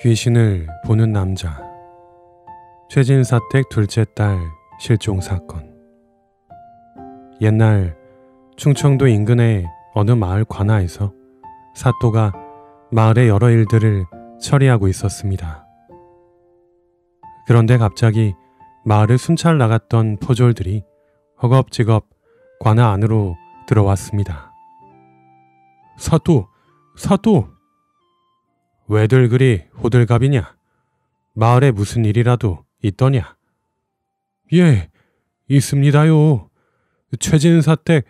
귀신을 보는 남자 최진사택 둘째 딸 실종 사건 옛날 충청도 인근의 어느 마을 관아에서 사또가 마을의 여러 일들을 처리하고 있었습니다. 그런데 갑자기 마을을 순찰 나갔던 포졸들이 허겁지겁 관아 안으로 들어왔습니다. 사또! 사또! 왜들 그리 호들갑이냐? 마을에 무슨 일이라도 있더냐? 예, 있습니다요. 최진 사댁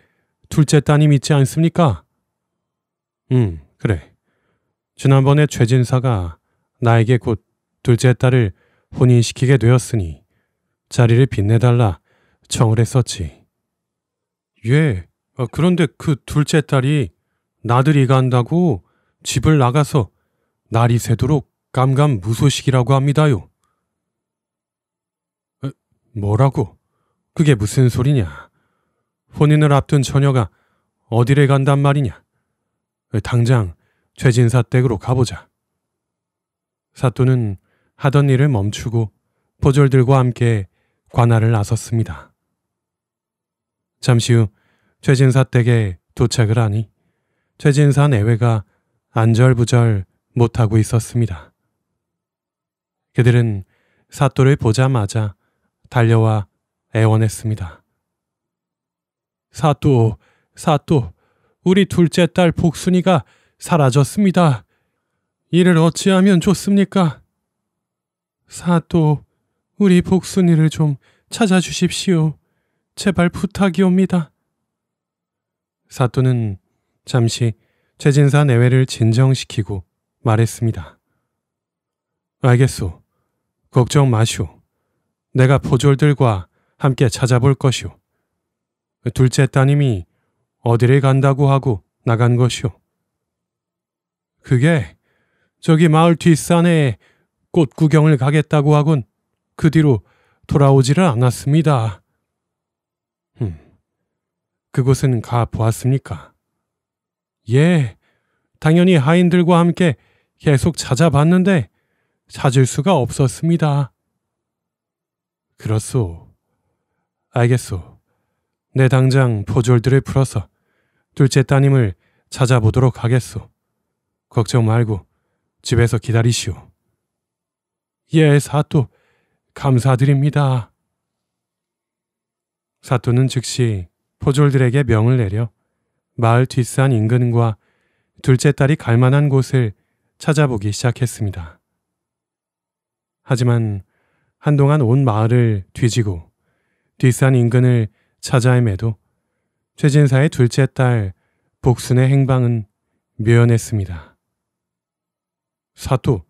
둘째 따님 있지 않습니까? 음, 그래. 지난번에 최진사가 나에게 곧 둘째 딸을 혼인시키게 되었으니 자리를 빛내달라 청을 했었지. 예, 어, 그런데 그 둘째 딸이 나들이 간다고 집을 나가서 날이 새도록 깜깜무소식이라고 합니다요. 에, 뭐라고? 그게 무슨 소리냐? 혼인을 앞둔 처녀가 어디를 간단 말이냐? 에, 당장 최진사 댁으로 가보자. 사또는 하던 일을 멈추고 포졸들과 함께 관할을 나섰습니다. 잠시 후 최진사 댁에 도착을 하니 최진사 내외가 안절부절 못하고 있었습니다. 그들은 사또를 보자마자 달려와 애원했습니다. 사또, 사또, 우리 둘째 딸 복순이가 사라졌습니다. 이를 어찌하면 좋습니까? 사또, 우리 복순이를 좀 찾아주십시오. 제발 부탁이옵니다. 사또는 잠시 최진사 내외를 진정시키고 말했습니다. 알겠소. 걱정 마시오. 내가 포졸들과 함께 찾아볼 것이오. 둘째 따님이 어디를 간다고 하고 나간 것이오. 그게 저기 마을 뒷산에 꽃 구경을 가겠다고 하곤 그 뒤로 돌아오지를 않았습니다. 흠, 그곳은 가 보았습니까? 예, 당연히 하인들과 함께 계속 찾아봤는데 찾을 수가 없었습니다. 그렇소. 알겠소. 내 당장 포졸들을 풀어서 둘째 따님을 찾아보도록 하겠소. 걱정 말고 집에서 기다리시오. 예, 사또. 감사드립니다. 사또는 즉시 포졸들에게 명을 내려 마을 뒷산 인근과 둘째 딸이 갈만한 곳을 찾아보기 시작했습니다. 하지만 한동안 온 마을을 뒤지고 뒷산 인근을 찾아 헤매도 최진사의 둘째 딸 복순의 행방은 묘연했습니다. 사토,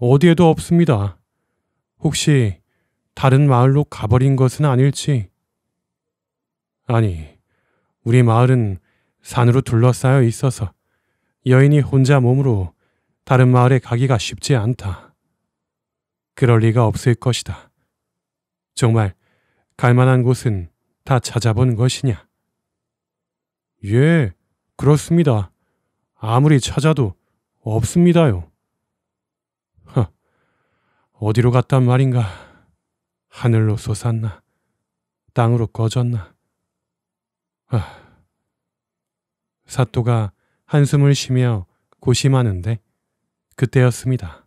어디에도 없습니다. 혹시 다른 마을로 가버린 것은 아닐지? 아니, 우리 마을은 산으로 둘러싸여 있어서 여인이 혼자 몸으로 다른 마을에 가기가 쉽지 않다. 그럴 리가 없을 것이다. 정말 갈만한 곳은 다 찾아본 것이냐? 예, 그렇습니다. 아무리 찾아도 없습니다요. 허, 어디로 갔단 말인가? 하늘로 솟았나? 땅으로 꺼졌나? 하, 사또가 한숨을 쉬며 고심하는데 그때였습니다.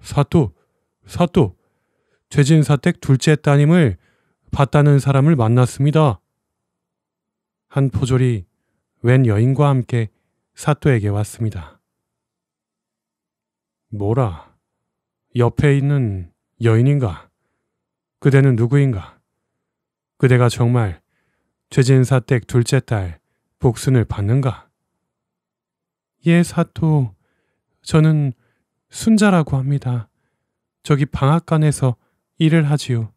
사또, 사또, 최진사댁 둘째 따님을 봤다는 사람을 만났습니다. 한 포졸이 웬 여인과 함께 사또에게 왔습니다. 뭐라, 옆에 있는 여인인가? 그대는 누구인가? 그대가 정말 최진사댁 둘째 딸 복순을 받는가? 예, 사토. 저는 순자라고 합니다. 저기 방앗간에서 일을 하지요.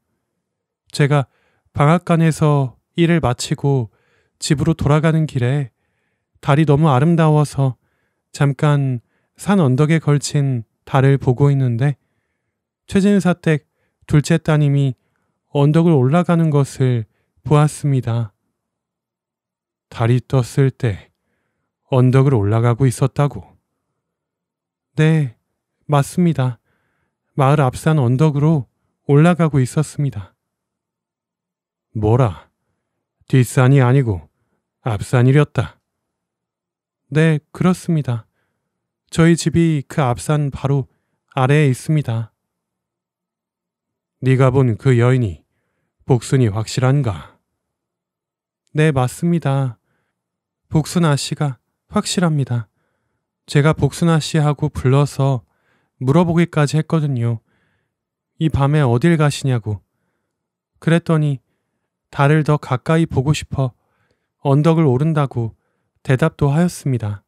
제가 방앗간에서 일을 마치고 집으로 돌아가는 길에 달이 너무 아름다워서 잠깐 산 언덕에 걸친 달을 보고 있는데 최진사댁 둘째 따님이 언덕을 올라가는 것을 보았습니다. 달이 떴을 때 언덕을 올라가고 있었다고. 네, 맞습니다. 마을 앞산 언덕으로 올라가고 있었습니다. 뭐라? 뒷산이 아니고 앞산이렸다. 네, 그렇습니다. 저희 집이 그 앞산 바로 아래에 있습니다. 네가 본 그 여인이 복순이 확실한가? 네, 맞습니다. 복순 아씨가 확실합니다. 제가 복순아 씨하고 불러서 물어보기까지 했거든요. 이 밤에 어딜 가시냐고. 그랬더니 달을 더 가까이 보고 싶어 언덕을 오른다고 대답도 하였습니다.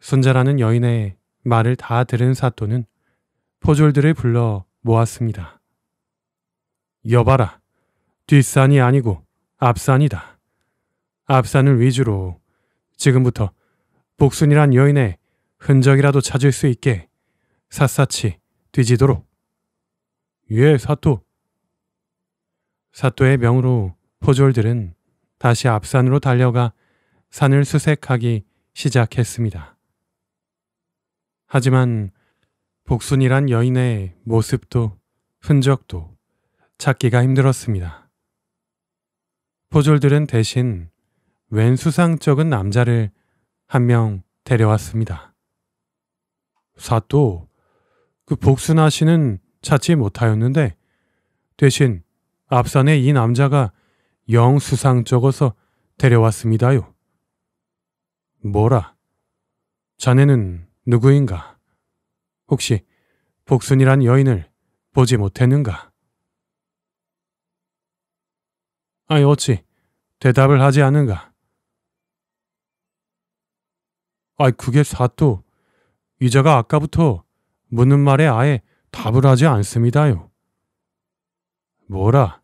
손자라는 여인의 말을 다 들은 사또는 포졸들을 불러 모았습니다. 여봐라. 뒷산이 아니고 앞산이다. 앞산을 위주로 지금부터 복순이란 여인의 흔적이라도 찾을 수 있게 샅샅이 뒤지도록. 예, 사토. 사토의 명으로 포졸들은 다시 앞산으로 달려가 산을 수색하기 시작했습니다. 하지만 복순이란 여인의 모습도 흔적도 찾기가 힘들었습니다. 포졸들은 대신 웬 수상쩍은 남자를 한명 데려왔습니다. 사또, 그복순하시는 찾지 못하였는데 대신 앞산에 이 남자가 영수상적어서 데려왔습니다요. 뭐라? 자네는 누구인가? 혹시 복순이란 여인을 보지 못했는가? 아니 어찌 대답을 하지 않는가? 아, 그게 사또. 이자가 아까부터 묻는 말에 아예 답을 하지 않습니다요. 뭐라?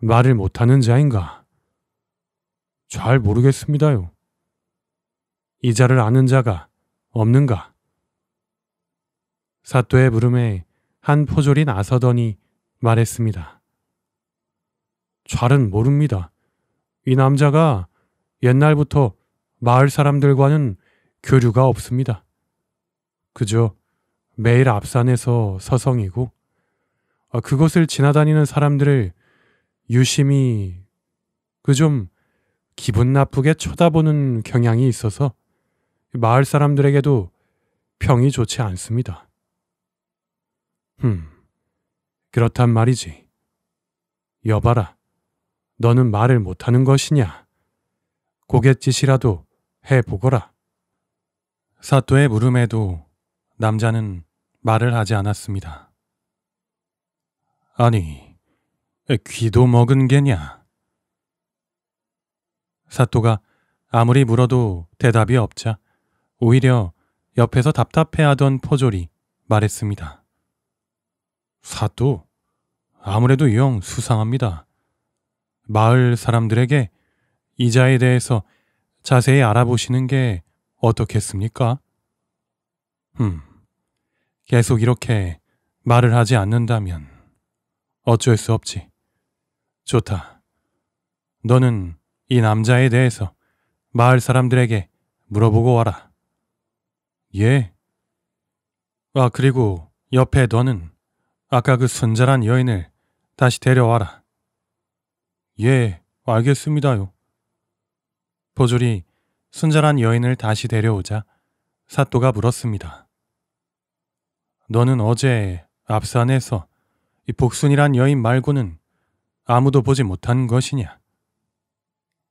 말을 못하는 자인가? 잘 모르겠습니다요. 이자를 아는 자가 없는가? 사또의 물음에 한 포졸이 나서더니 말했습니다. 잘은 모릅니다. 이 남자가 옛날부터 마을 사람들과는 교류가 없습니다. 그저 매일 앞산에서 서성이고 아, 그것을 지나다니는 사람들을 유심히 그 좀 기분 나쁘게 쳐다보는 경향이 있어서 마을 사람들에게도 평이 좋지 않습니다. 흠, 그렇단 말이지. 여봐라, 너는 말을 못하는 것이냐? 고갯짓이라도 해보거라. 사또의 물음에도 남자는 말을 하지 않았습니다. 아니, 귀도 먹은 게냐? 사또가 아무리 물어도 대답이 없자 오히려 옆에서 답답해하던 포졸이 말했습니다. 사또, 아무래도 이 형 수상합니다. 마을 사람들에게 이자에 대해서 자세히 알아보시는 게 어떻겠습니까? 흠, 계속 이렇게 말을 하지 않는다면 어쩔 수 없지. 좋다. 너는 이 남자에 대해서 마을 사람들에게 물어보고 와라. 예. 아, 그리고 옆에 너는 아까 그 순자란 여인을 다시 데려와라. 예, 알겠습니다요. 보조리 순전한 여인을 다시 데려오자 사또가 물었습니다. 너는 어제 앞산에서 이 복순이란 여인 말고는 아무도 보지 못한 것이냐?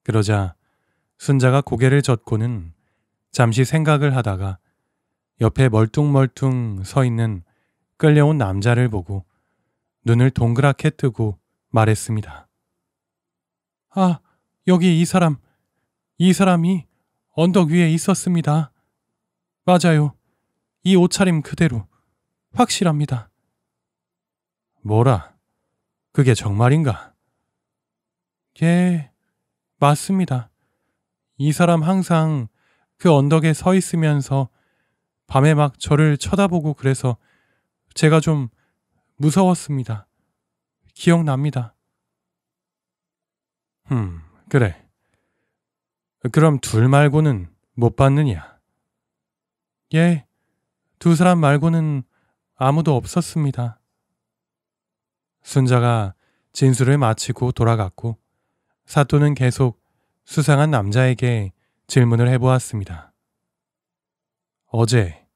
그러자 순자가 고개를 젓고는 잠시 생각을 하다가 옆에 멀뚱멀뚱 서 있는 끌려온 남자를 보고 눈을 동그랗게 뜨고 말했습니다. 아, 여기 이 사람, 이 사람이 언덕 위에 있었습니다. 맞아요. 이 옷차림 그대로. 확실합니다. 뭐라? 그게 정말인가? 예, 맞습니다. 이 사람 항상 그 언덕에 서 있으면서 밤에 막 저를 쳐다보고 그래서 제가 좀 무서웠습니다. 기억납니다. 흠, 그래. 그럼 둘 말고는 못 받느냐? 예, 두 사람 말고는 아무도 없었습니다. 순자가 진술을 마치고 돌아갔고 사또는 계속 수상한 남자에게 질문을 해보았습니다. 어제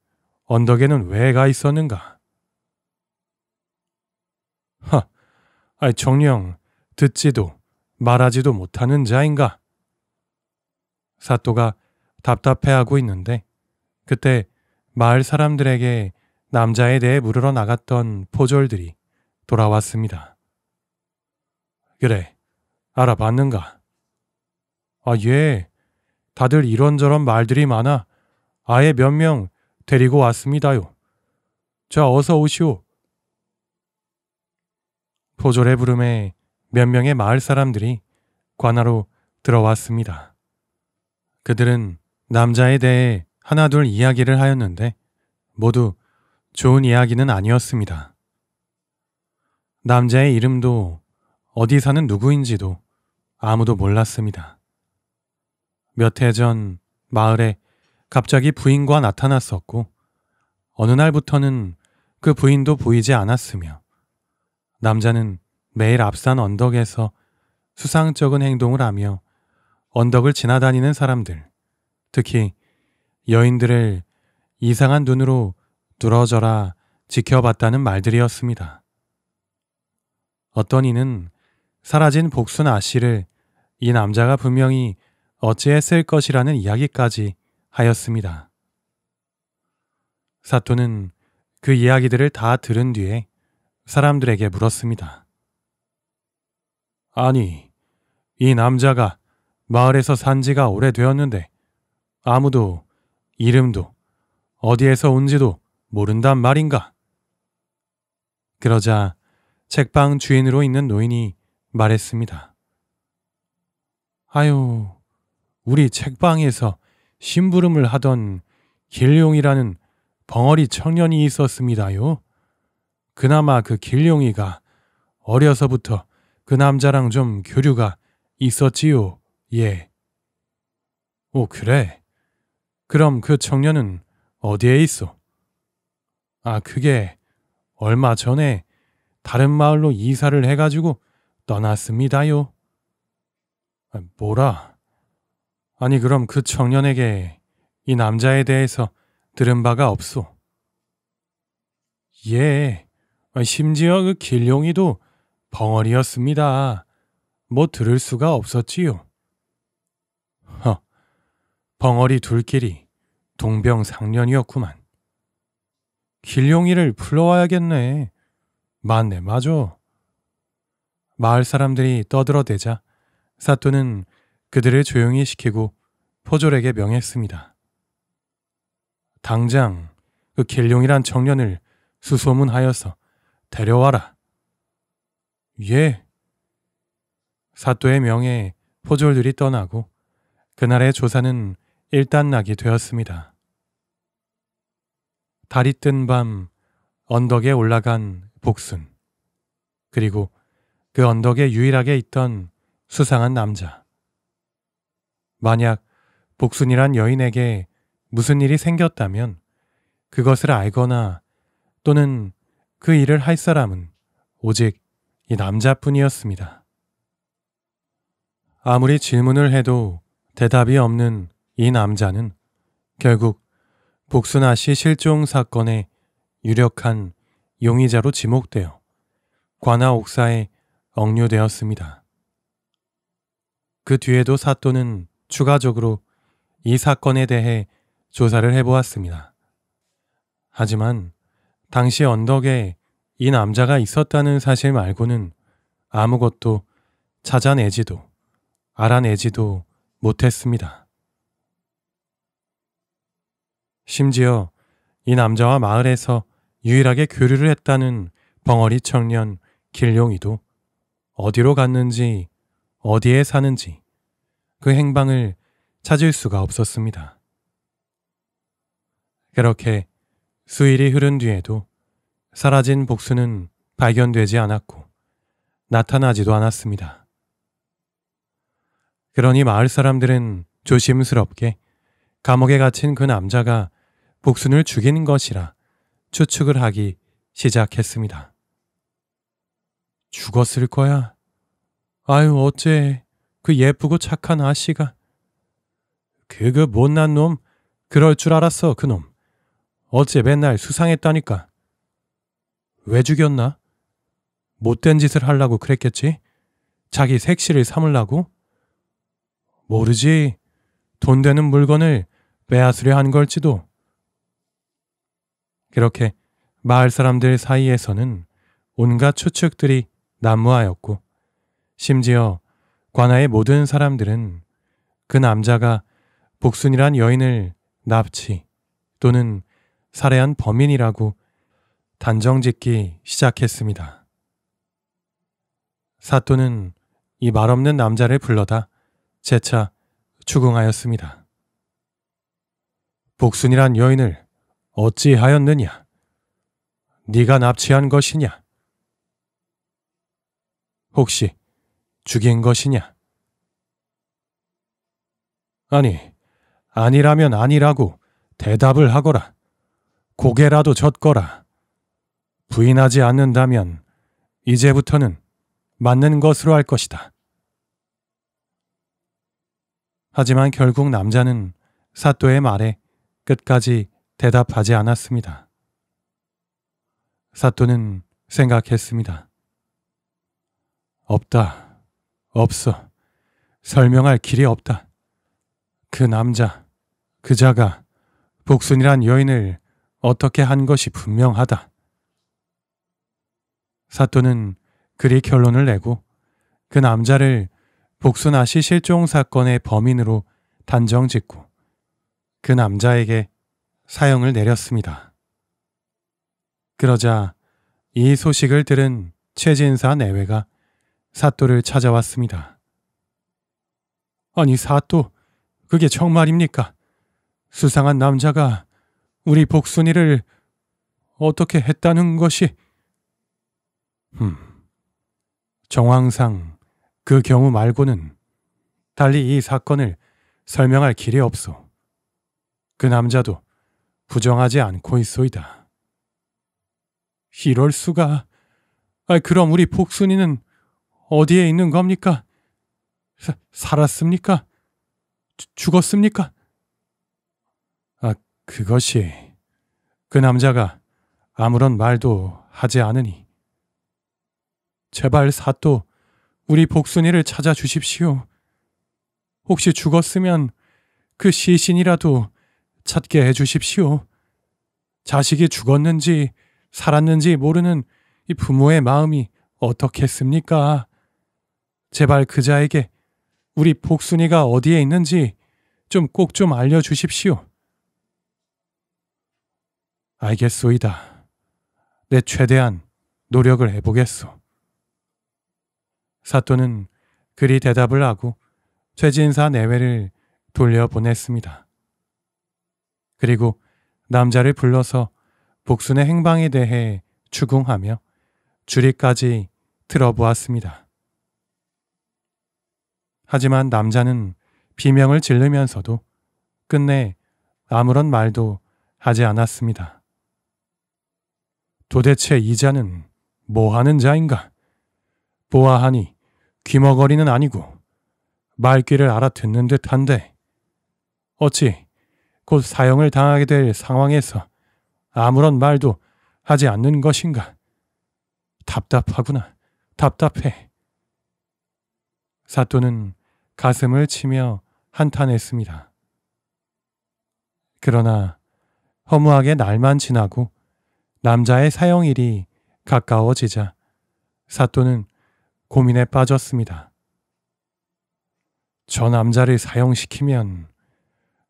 언덕에는 왜 가 있었는가? 하, 아이 정령 듣지도 말하지도 못하는 자인가? 사또가 답답해하고 있는데 그때 마을 사람들에게 남자에 대해 물으러 나갔던 포졸들이 돌아왔습니다. 그래, 알아봤는가? 아, 예. 다들 이런저런 말들이 많아 아예 몇 명 데리고 왔습니다요. 자, 어서 오시오. 포졸의 부름에 몇 명의 마을 사람들이 관하로 들어왔습니다. 그들은 남자에 대해 하나둘 이야기를 하였는데 모두 좋은 이야기는 아니었습니다. 남자의 이름도 어디 사는 누구인지도 아무도 몰랐습니다. 몇 해 전 마을에 갑자기 부인과 나타났었고 어느 날부터는 그 부인도 보이지 않았으며 남자는 매일 앞산 언덕에서 수상쩍은 행동을 하며 언덕을 지나다니는 사람들, 특히 여인들을 이상한 눈으로 누러져라 지켜봤다는 말들이었습니다. 어떤 이는 사라진 복순 아씨를 이 남자가 분명히 어찌했을 것이라는 이야기까지 하였습니다. 사토는 그 이야기들을 다 들은 뒤에 사람들에게 물었습니다. 아니, 이 남자가 마을에서 산 지가 오래되었는데 아무도 이름도 어디에서 온지도 모른단 말인가. 그러자 책방 주인으로 있는 노인이 말했습니다. 아유, 우리 책방에서 심부름을 하던 길룡이라는 벙어리 청년이 있었습니다요. 그나마 그 길룡이가 어려서부터 그 남자랑 좀 교류가 있었지요. 예. 오, 그래. 그럼 그 청년은 어디에 있어? 아, 그게 얼마 전에 다른 마을로 이사를 해가지고 떠났습니다요. 아, 뭐라? 아니, 그럼 그 청년에게 이 남자에 대해서 들은 바가 없소. 예, 아, 심지어 그길용이도 벙어리였습니다. 뭐 들을 수가 없었지요. 벙어리 둘끼리 동병상련이었구만. 길룡이를 불러와야겠네. 맞네, 맞어 마을 사람들이 떠들어대자 사또는 그들을 조용히 시키고 포졸에게 명했습니다. 당장 그 길룡이란 청년을 수소문하여서 데려와라. 예. 사또의 명에 포졸들이 떠나고 그날의 조사는 일단락이 되었습니다. 달이 뜬 밤 언덕에 올라간 복순 그리고 그 언덕에 유일하게 있던 수상한 남자. 만약 복순이란 여인에게 무슨 일이 생겼다면 그것을 알거나 또는 그 일을 할 사람은 오직 이 남자뿐이었습니다. 아무리 질문을 해도 대답이 없는 이 남자는 결국 복순아 씨 실종 사건의 유력한 용의자로 지목되어 관아 옥사에 억류되었습니다. 그 뒤에도 사또는 추가적으로 이 사건에 대해 조사를 해보았습니다. 하지만 당시 언덕에 이 남자가 있었다는 사실 말고는 아무것도 찾아내지도 알아내지도 못했습니다. 심지어 이 남자와 마을에서 유일하게 교류를 했다는 벙어리 청년 길용이도 어디로 갔는지 어디에 사는지 그 행방을 찾을 수가 없었습니다. 그렇게 수일이 흐른 뒤에도 사라진 복수는 발견되지 않았고 나타나지도 않았습니다. 그러니 마을 사람들은 조심스럽게 감옥에 갇힌 그 남자가 복순을 죽이는 것이라 추측을 하기 시작했습니다. 죽었을 거야. 아유, 어째 그 예쁘고 착한 아씨가. 그 그 못난 놈, 그럴 줄 알았어, 그 놈. 어째 맨날 수상했다니까. 왜 죽였나? 못된 짓을 하려고 그랬겠지? 자기 색시를 삼으려고? 모르지. 돈 되는 물건을 빼앗으려 한 걸지도. 그렇게 마을 사람들 사이에서는 온갖 추측들이 난무하였고 심지어 관아의 모든 사람들은 그 남자가 복순이란 여인을 납치 또는 살해한 범인이라고 단정짓기 시작했습니다. 사또는 이 말없는 남자를 불러다 재차 추궁하였습니다. 복순이란 여인을 어찌하였느냐? 네가 납치한 것이냐? 혹시 죽인 것이냐? 아니, 아니라면 아니라고 대답을 하거라. 고개라도 젖거라 부인하지 않는다면 이제부터는 맞는 것으로 할 것이다. 하지만 결국 남자는 사또의 말에 끝까지 대답하지 않았습니다. 사토는 생각했습니다. 없다. 없어. 설명할 길이 없다. 그 남자, 그자가 복순이란 여인을 어떻게 한 것이 분명하다. 사토는 그리 결론을 내고 그 남자를 복순아씨 실종 사건의 범인으로 단정 짓고 그 남자에게 사형을 내렸습니다. 그러자 이 소식을 들은 최진사 내외가 사또를 찾아왔습니다. 아니 사또, 그게 정말입니까? 수상한 남자가 우리 복순이를 어떻게 했다는 것이... 흠, 정황상 그 경우 말고는 달리 이 사건을 설명할 길이 없소. 그 남자도 부정하지 않고 있소이다. 이럴 수가. 아, 그럼 우리 복순이는 어디에 있는 겁니까? 사, 살았습니까? 주, 죽었습니까? 아, 그것이 그 남자가 아무런 말도 하지 않으니 제발 사또 우리 복순이를 찾아 주십시오. 혹시 죽었으면 그 시신이라도 찾게 해주십시오. 자식이 죽었는지 살았는지 모르는 이 부모의 마음이 어떻겠습니까? 제발 그자에게 우리 복순이가 어디에 있는지 좀 꼭좀 좀 알려주십시오. 알겠소이다. 내 최대한 노력을 해보겠소. 사또는 그리 대답을 하고 최진사 내외를 돌려보냈습니다. 그리고 남자를 불러서 복순의 행방에 대해 추궁하며 주리까지 들어보았습니다. 하지만 남자는 비명을 지르면서도 끝내 아무런 말도 하지 않았습니다. 도대체 이 자는 뭐 하는 자인가? 보아하니 귀머거리는 아니고 말귀를 알아듣는 듯한데 어찌 곧 사형을 당하게 될 상황에서 아무런 말도 하지 않는 것인가? 답답하구나. 답답해. 사또는 가슴을 치며 한탄했습니다. 그러나 허무하게 날만 지나고 남자의 사형일이 가까워지자 사또는 고민에 빠졌습니다. 저 남자를 사형시키면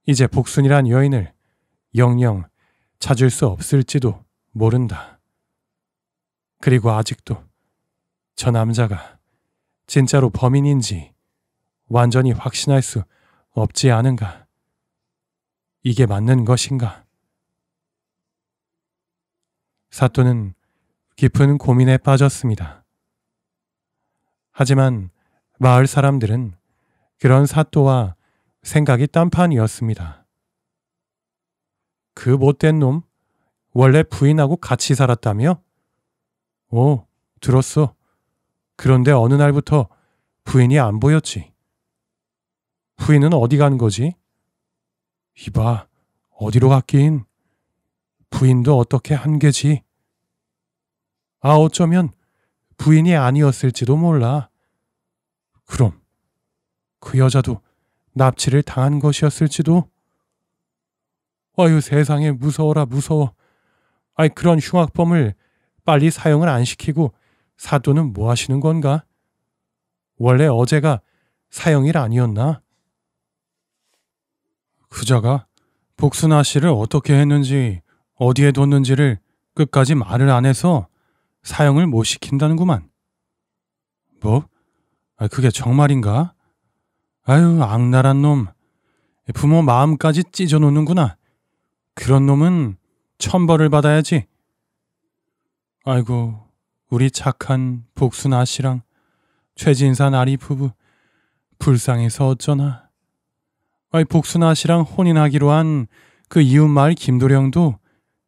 이제 복순이란 여인을 영영 찾을 수 없을지도 모른다. 그리고 아직도 저 남자가 진짜로 범인인지 완전히 확신할 수 없지 않은가? 이게 맞는 것인가? 사또는 깊은 고민에 빠졌습니다. 하지만 마을 사람들은 그런 사또와 생각이 딴판이었습니다. 그 못된 놈, 원래 부인하고 같이 살았다며? 오, 들었어. 그런데 어느 날부터 부인이 안 보였지. 부인은 어디 간 거지? 이봐, 어디로 갔긴. 부인도 어떻게 한계지? 아, 어쩌면 부인이 아니었을지도 몰라. 그럼, 그 여자도 납치를 당한 것이었을지도. 아유 세상에 무서워라 무서워. 아이 그런 흉악범을 빨리 사형을 안 시키고 사도는 뭐 하시는 건가? 원래 어제가 사형일 아니었나? 그자가 복순아 씨를 어떻게 했는지 어디에 뒀는지를 끝까지 말을 안 해서 사형을 못 시킨다는구만. 뭐? 아, 그게 정말인가? 아유, 악랄한 놈. 부모 마음까지 찢어놓는구나. 그런 놈은 천벌을 받아야지. 아이고, 우리 착한 복순아 씨랑 최진사나리 부부 불쌍해서 어쩌나. 아이 복순아 씨랑 혼인하기로 한 그 이웃마을 김도령도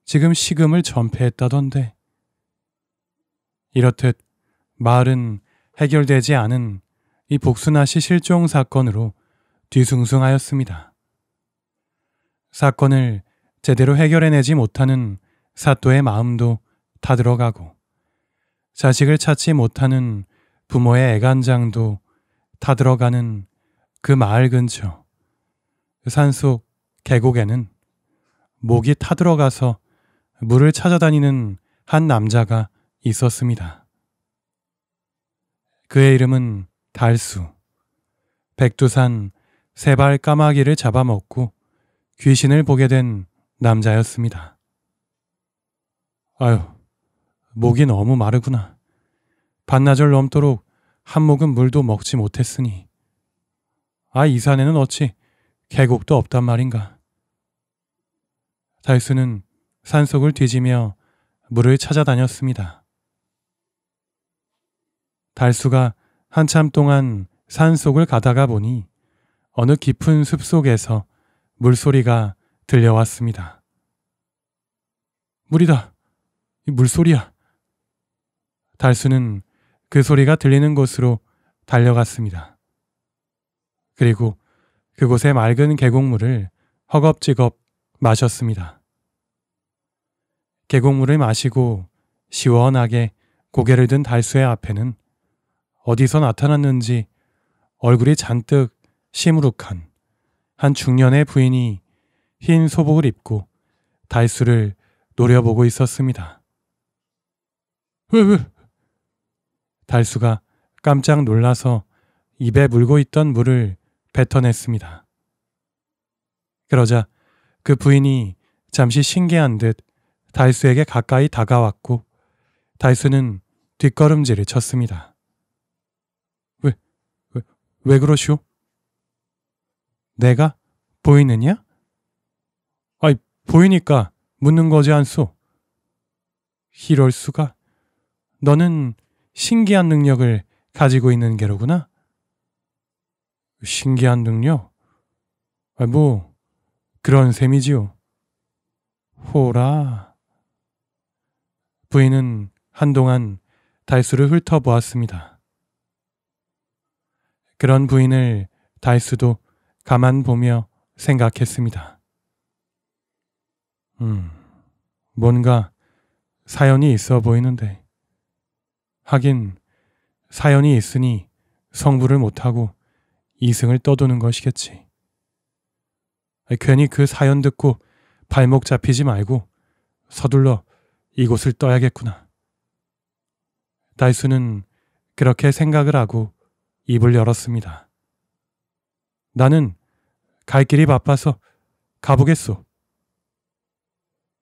지금 시금을 전폐했다던데. 이렇듯 마을은 해결되지 않은 이 복순아 씨 실종 사건으로 뒤숭숭하였습니다. 사건을 제대로 해결해내지 못하는 사또의 마음도 타들어가고 자식을 찾지 못하는 부모의 애간장도 타들어가는 그 마을 근처 산속 계곡에는 목이 타들어가서 물을 찾아다니는 한 남자가 있었습니다. 그의 이름은 달수, 백두산 세발 까마귀를 잡아먹고 귀신을 보게 된 남자였습니다. 아유, 목이 너무 마르구나. 반나절 넘도록 한 모금 물도 먹지 못했으니. 아, 이 산에는 어찌 계곡도 없단 말인가. 달수는 산속을 뒤지며 물을 찾아다녔습니다. 달수가 한참 동안 산속을 가다가 보니 어느 깊은 숲속에서 물소리가 들려왔습니다. 물이다. 물소리야. 달수는 그 소리가 들리는 곳으로 달려갔습니다. 그리고 그곳의 맑은 계곡물을 허겁지겁 마셨습니다. 계곡물을 마시고 시원하게 고개를 든 달수의 앞에는 어디서 나타났는지 얼굴이 잔뜩 시무룩한 한 중년의 부인이 흰 소복을 입고 달수를 노려보고 있었습니다. 왜, 왜? 달수가 깜짝 놀라서 입에 물고 있던 물을 뱉어냈습니다. 그러자 그 부인이 잠시 신기한 듯 달수에게 가까이 다가왔고 달수는 뒷걸음질을 쳤습니다. 왜 그러시오? 내가 보이느냐? 아이 보이니까 묻는 거지 않소. 이럴 수가. 너는 신기한 능력을 가지고 있는 게로구나. 신기한 능력? 아, 뭐 그런 셈이지요. 호라. 부인은 한동안 달수를 훑어보았습니다. 그런 부인을 다이스도 가만 보며 생각했습니다. 음, 뭔가 사연이 있어 보이는데. 하긴 사연이 있으니 성부를 못하고 이승을 떠도는 것이겠지. 괜히 그 사연 듣고 발목 잡히지 말고 서둘러 이곳을 떠야겠구나. 다이수는 그렇게 생각을 하고 입을 열었습니다. 나는 갈 길이 바빠서 가보겠소.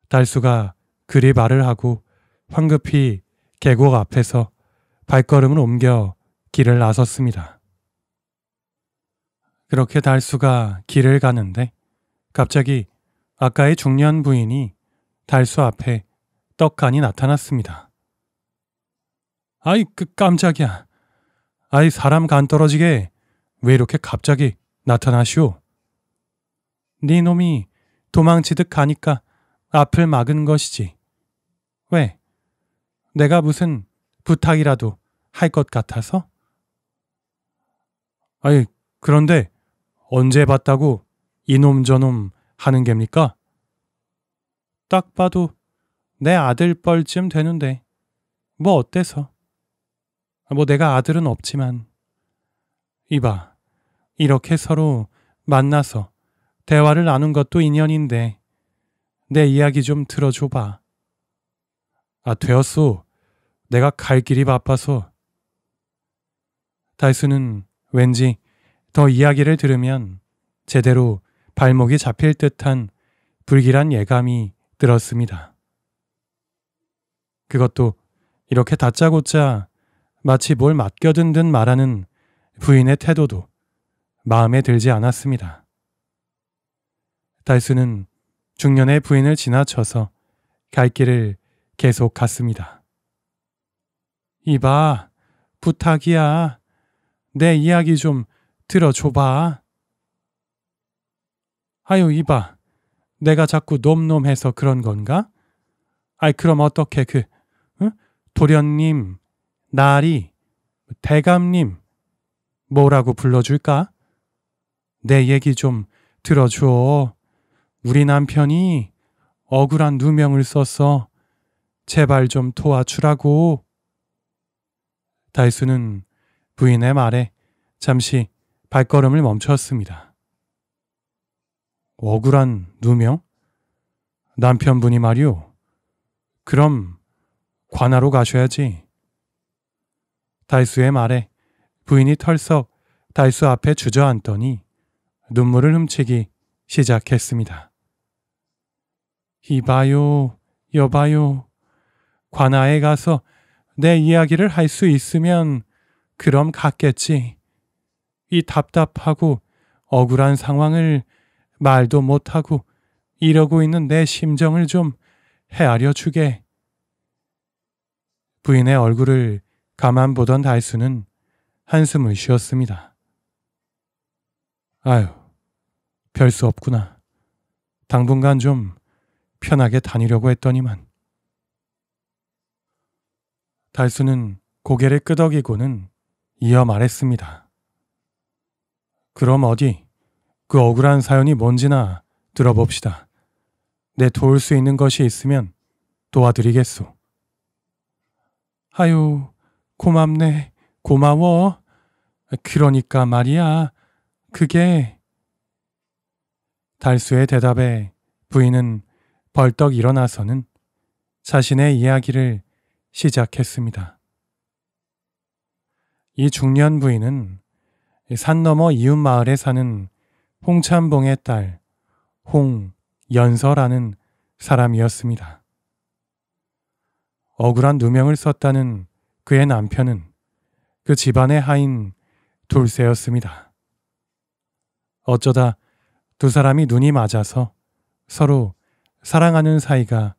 달수가 그리 말을 하고 황급히 계곡 앞에서 발걸음을 옮겨 길을 나섰습니다. 그렇게 달수가 길을 가는데 갑자기 아까의 중년 부인이 달수 앞에 떡하니 나타났습니다. 아이, 그 깜짝이야. 아이 사람 간 떨어지게 왜 이렇게 갑자기 나타나시오? 네 놈이 도망치듯 가니까 앞을 막은 것이지. 왜? 내가 무슨 부탁이라도 할 것 같아서? 아이 그런데 언제 봤다고 이놈 저놈 하는 갭니까? 딱 봐도 내 아들 뻘쯤 되는데 뭐 어때서? 뭐 내가 아들은 없지만 이봐 이렇게 서로 만나서 대화를 나눈 것도 인연인데 내 이야기 좀 들어줘봐. 아 되었소. 내가 갈 길이 바빠서. 달수는 왠지 더 이야기를 들으면 제대로 발목이 잡힐 듯한 불길한 예감이 들었습니다. 그것도 이렇게 다짜고짜 마치 뭘 맡겨둔 듯 말하는 부인의 태도도 마음에 들지 않았습니다. 달수는 중년의 부인을 지나쳐서 갈 길을 계속 갔습니다. 이봐, 부탁이야. 내 이야기 좀 들어줘봐. 아유, 이봐. 내가 자꾸 놈놈해서 그런 건가? 아이, 그럼 어떻게 그, 응? 도련님, 나리, 대감님, 뭐라고 불러줄까? 내 얘기 좀 들어줘. 우리 남편이 억울한 누명을 써서 제발 좀 도와주라고. 다이수는 부인의 말에 잠시 발걸음을 멈췄습니다. 억울한 누명? 남편분이 말이오. 그럼 관하로 가셔야지. 달수의 말에 부인이 털썩 달수 앞에 주저앉더니 눈물을 훔치기 시작했습니다. 이봐요, 여봐요. 관아에 가서 내 이야기를 할 수 있으면 그럼 갔겠지. 이 답답하고 억울한 상황을 말도 못하고 이러고 있는 내 심정을 좀 헤아려 주게. 부인의 얼굴을 가만 보던 다이슨은 한숨을 쉬었습니다. 아유, 별 수 없구나. 당분간 좀 편하게 다니려고 했더니만. 달수는 고개를 끄덕이고는 이어 말했습니다. 그럼 어디 그 억울한 사연이 뭔지나 들어봅시다. 내 도울 수 있는 것이 있으면 도와드리겠소. 하유, 고맙네. 고마워. 그러니까 말이야. 그게 달수의 대답에 부인은 벌떡 일어나서는 자신의 이야기를 시작했습니다. 이 중년 부인은 산 너머 이웃 마을에 사는 홍찬봉의 딸 홍연서라는 사람이었습니다. 억울한 누명을 썼다는 그의 남편은 그 집안의 하인 둘세였습니다. 어쩌다 두 사람이 눈이 맞아서 서로 사랑하는 사이가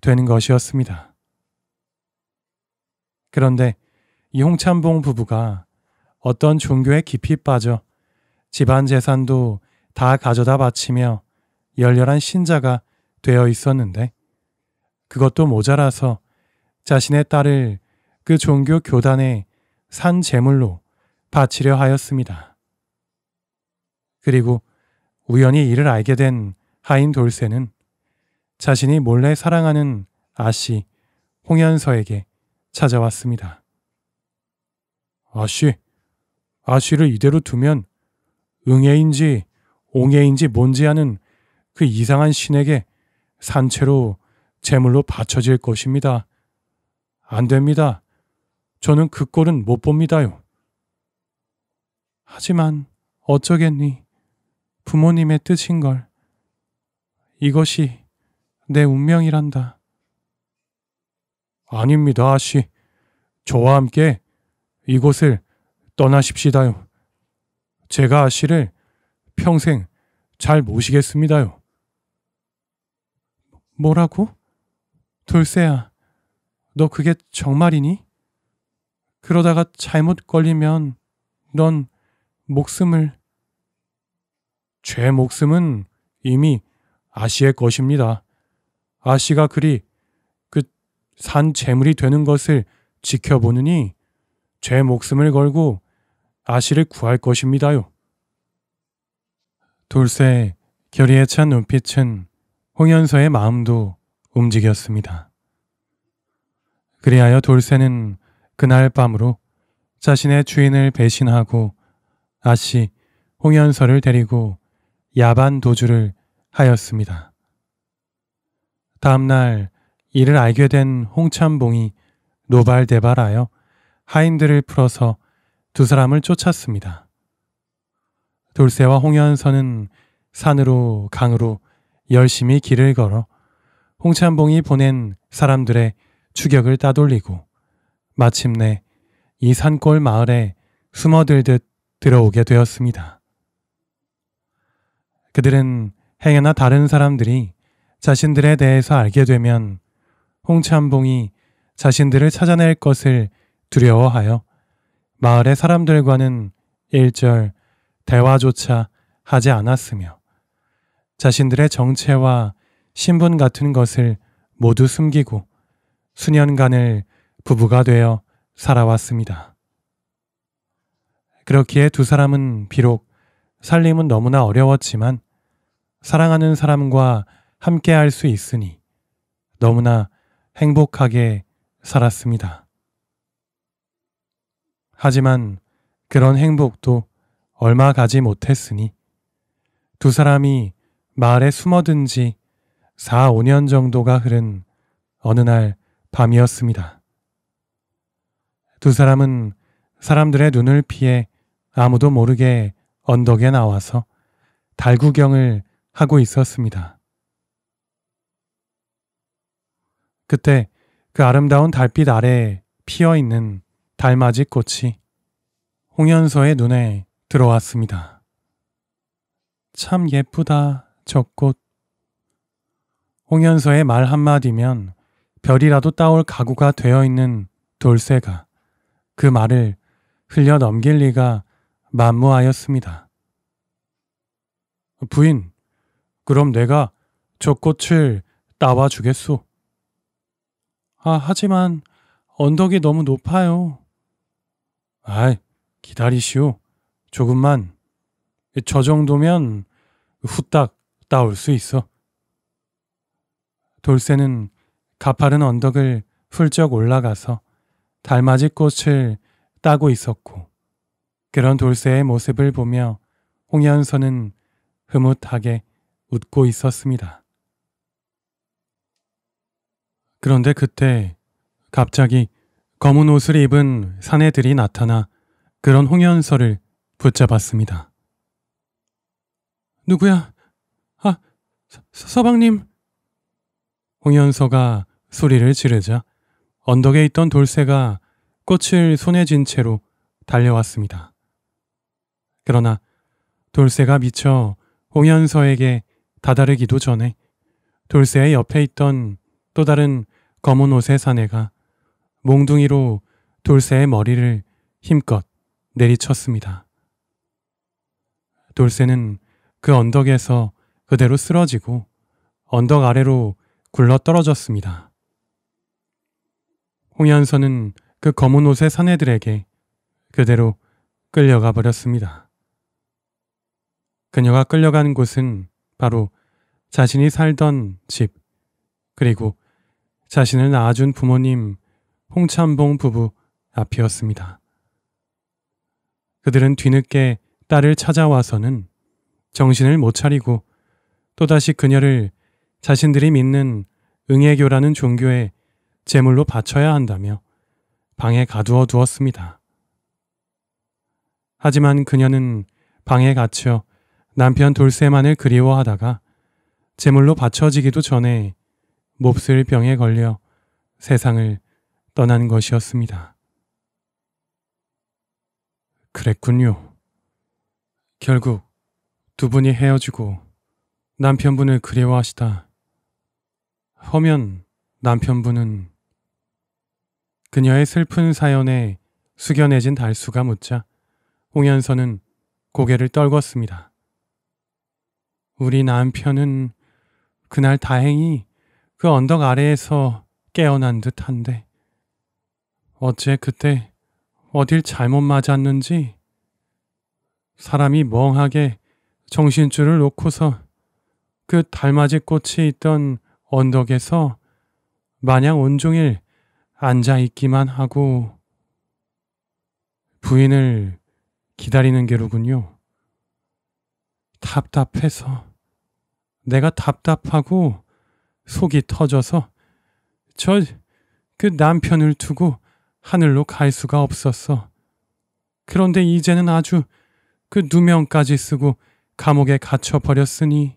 되는 것이었습니다. 그런데 이홍찬봉 부부가 어떤 종교에 깊이 빠져 집안 재산도 다 가져다 바치며 열렬한 신자가 되어 있었는데 그것도 모자라서 자신의 딸을 그 종교 교단에 산 제물로 바치려 하였습니다. 그리고 우연히 이를 알게 된하인 돌세는 자신이 몰래 사랑하는 아씨 홍현서에게 찾아왔습니다. 아씨, 아씨를 이대로 두면 응애인지 옹애인지 뭔지 아는 그 이상한 신에게 산채로 제물로 바쳐질 것입니다. 안 됩니다. 저는 그 꼴은 못 봅니다요. 하지만 어쩌겠니? 부모님의 뜻인걸. 이것이 내 운명이란다. 아닙니다, 아씨. 저와 함께 이곳을 떠나십시다요. 제가 아씨를 평생 잘 모시겠습니다요. 뭐라고? 돌쇠야, 너 그게 정말이니? 그러다가 잘못 걸리면 넌 목숨을 죄 목숨은 이미 아씨의 것입니다. 아씨가 그리 그 산 재물이 되는 것을 지켜보느니 죄 목숨을 걸고 아씨를 구할 것입니다요. 돌쇠 결의에 찬 눈빛은 홍연서의 마음도 움직였습니다. 그리하여 돌쇠는 그날 밤으로 자신의 주인을 배신하고 아씨 홍연서를 데리고 야반 도주를 하였습니다. 다음날 이를 알게 된 홍참봉이 노발대발하여 하인들을 풀어서 두 사람을 쫓았습니다. 돌쇠와 홍연서는 산으로 강으로 열심히 길을 걸어 홍참봉이 보낸 사람들의 추격을 따돌리고 마침내 이 산골 마을에 숨어들듯 들어오게 되었습니다. 그들은 행여나 다른 사람들이 자신들에 대해서 알게 되면 홍참봉이 자신들을 찾아낼 것을 두려워하여 마을의 사람들과는 일절 대화조차 하지 않았으며 자신들의 정체와 신분 같은 것을 모두 숨기고 수년간을 부부가 되어 살아왔습니다. 그렇기에 두 사람은 비록 살림은 너무나 어려웠지만 사랑하는 사람과 함께 할 수 있으니 너무나 행복하게 살았습니다. 하지만 그런 행복도 얼마 가지 못했으니 두 사람이 마을에 숨어든 지 4, 5년 정도가 흐른 어느 날 밤이었습니다. 두 사람은 사람들의 눈을 피해 아무도 모르게 언덕에 나와서 달구경을 하고 있었습니다. 그때 그 아름다운 달빛 아래 피어 있는 달맞이 꽃이 홍연서의 눈에 들어왔습니다. 참 예쁘다, 저 꽃. 홍연서의 말 한마디면 별이라도 따올 가구가 되어 있는 돌쇠가 그 말을 흘려 넘길 리가 만무하였습니다. 부인, 그럼 내가 저 꽃을 따와 주겠소. 아, 하지만 언덕이 너무 높아요. 아이, 기다리시오. 조금만. 저 정도면 후딱 따올 수 있어. 돌쇠는 가파른 언덕을 훌쩍 올라가서 달맞이 꽃을 따고 있었고 그런 돌쇠의 모습을 보며 홍현서는 흐뭇하게 웃고 있었습니다. 그런데 그때 갑자기 검은 옷을 입은 사내들이 나타나 그런 홍연서를 붙잡았습니다. 누구야? 아, 서, 방님 홍연서가 소리를 지르자 언덕에 있던 돌쇠가 꽃을 손에 쥔 채로 달려왔습니다. 그러나 돌쇠가 미쳐 홍현서에게 다다르기도 전에 돌쇠의 옆에 있던 또 다른 검은 옷의 사내가 몽둥이로 돌쇠의 머리를 힘껏 내리쳤습니다. 돌쇠는 그 언덕에서 그대로 쓰러지고 언덕 아래로 굴러 떨어졌습니다. 홍현서는 그 검은 옷의 사내들에게 그대로 끌려가 버렸습니다. 그녀가 끌려간 곳은 바로 자신이 살던 집, 그리고 자신을 낳아준 부모님 홍찬봉 부부 앞이었습니다. 그들은 뒤늦게 딸을 찾아와서는 정신을 못 차리고 또다시 그녀를 자신들이 믿는 응애교라는 종교에 제물로 바쳐야 한다며 방에 가두어 두었습니다. 하지만 그녀는 방에 갇혀 남편 돌쇠만을 그리워하다가 제물로 바쳐지기도 전에 몹쓸 병에 걸려 세상을 떠난 것이었습니다. 그랬군요. 결국 두 분이 헤어지고 남편분을 그리워하시다. 허면 남편분은 그녀의 슬픈 사연에 숙연해진 달수가 묻자 홍현서는 고개를 떨궜습니다. 우리 남편은 그날 다행히 그 언덕 아래에서 깨어난 듯한데 어째 그때 어딜 잘못 맞았는지 사람이 멍하게 정신줄을 놓고서 그 달맞이 꽃이 있던 언덕에서 마냥 온종일 앉아 있기만 하고 부인을 기다리는 게로군요. 답답해서 내가 답답하고 속이 터져서 저 그 남편을 두고 하늘로 갈 수가 없었어. 그런데 이제는 아주 그 누명까지 쓰고 감옥에 갇혀 버렸으니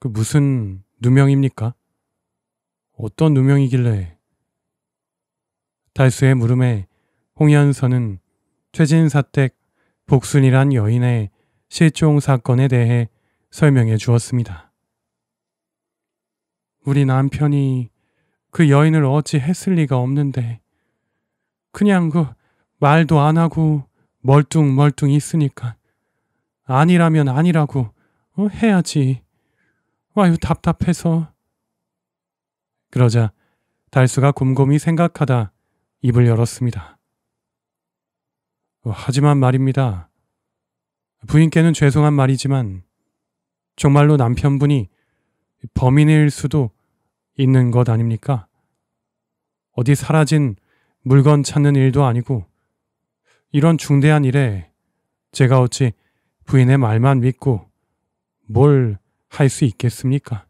그 무슨 누명입니까? 어떤 누명이길래 달수의 물음에 홍현선은 최진사댁 복순이란 여인의 실종 사건에 대해 설명해 주었습니다. 우리 남편이 그 여인을 어찌 했을 리가 없는데 그냥 그 말도 안 하고 멀뚱멀뚱 있으니까 아니라면 아니라고 어, 해야지. 와유 답답해서. 그러자 달수가 곰곰이 생각하다 입을 열었습니다. 어, 하지만 말입니다. 부인께는 죄송한 말이지만 정말로 남편분이 범인일 수도 있는 것 아닙니까? 어디 사라진 물건 찾는 일도 아니고 이런 중대한 일에 제가 어찌 부인의 말만 믿고 뭘 할 수 있겠습니까?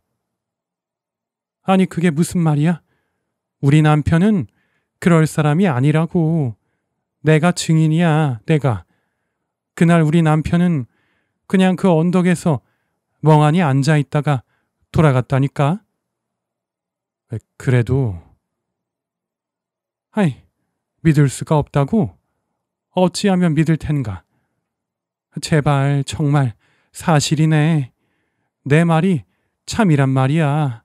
아니, 그게 무슨 말이야? 우리 남편은 그럴 사람이 아니라고. 내가 증인이야, 내가. 그날 우리 남편은 그냥 그 언덕에서 멍하니 앉아 있다가 돌아갔다니까. 그래도 아이 믿을 수가 없다고 어찌하면 믿을 텐가. 제발 정말 사실이네. 내 말이 참이란 말이야.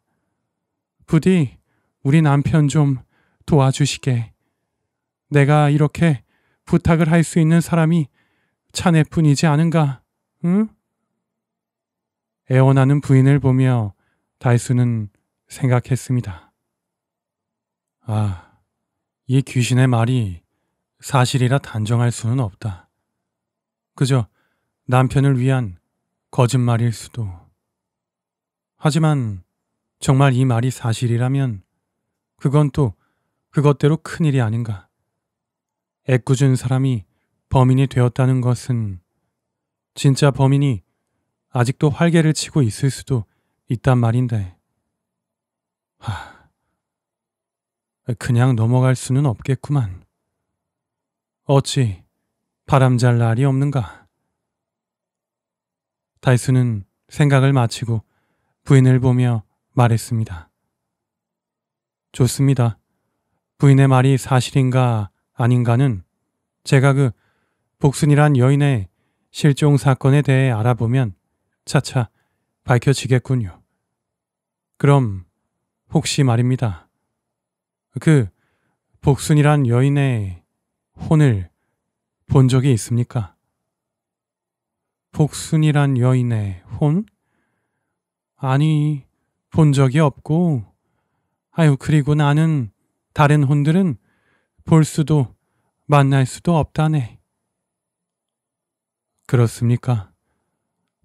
부디 우리 남편 좀 도와주시게. 내가 이렇게 부탁을 할 수 있는 사람이 차내뿐이지 않은가? 응? 애원하는 부인을 보며 달수는 생각했습니다. 아, 이 귀신의 말이 사실이라 단정할 수는 없다. 그저 남편을 위한 거짓말일 수도. 하지만 정말 이 말이 사실이라면 그건 또 그것대로 큰일이 아닌가. 애꿎은 사람이 범인이 되었다는 것은 진짜 범인이 아직도 활개를 치고 있을 수도 있단 말인데. 하, 그냥 넘어갈 수는 없겠구만. 어찌 바람잘 날이 없는가. 달수는 생각을 마치고 부인을 보며 말했습니다. 좋습니다. 부인의 말이 사실인가 아닌가는 제가 그 복순이란 여인의 실종 사건에 대해 알아보면 차차 밝혀지겠군요. 그럼 혹시 말입니다. 그 복순이란 여인의 혼을 본 적이 있습니까? 복순이란 여인의 혼? 아니, 본 적이 없고, 아유, 그리고 나는 다른 혼들은 볼 수도 만날 수도 없다네. 그렇습니까?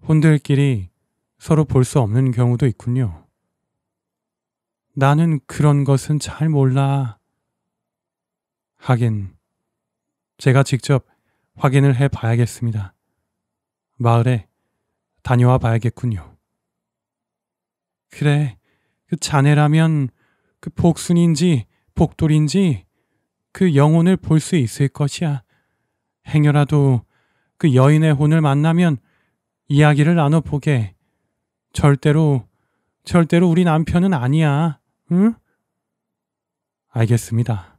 혼들끼리 서로 볼 수 없는 경우도 있군요. 나는 그런 것은 잘 몰라. 하긴, 제가 직접 확인을 해 봐야겠습니다. 마을에 다녀와 봐야겠군요. 그래, 그 자네라면 그 복순인지 복돌인지 그 영혼을 볼 수 있을 것이야. 행여라도 그 여인의 혼을 만나면 이야기를 나눠보게. 절대로, 절대로 우리 남편은 아니야. 응? 알겠습니다.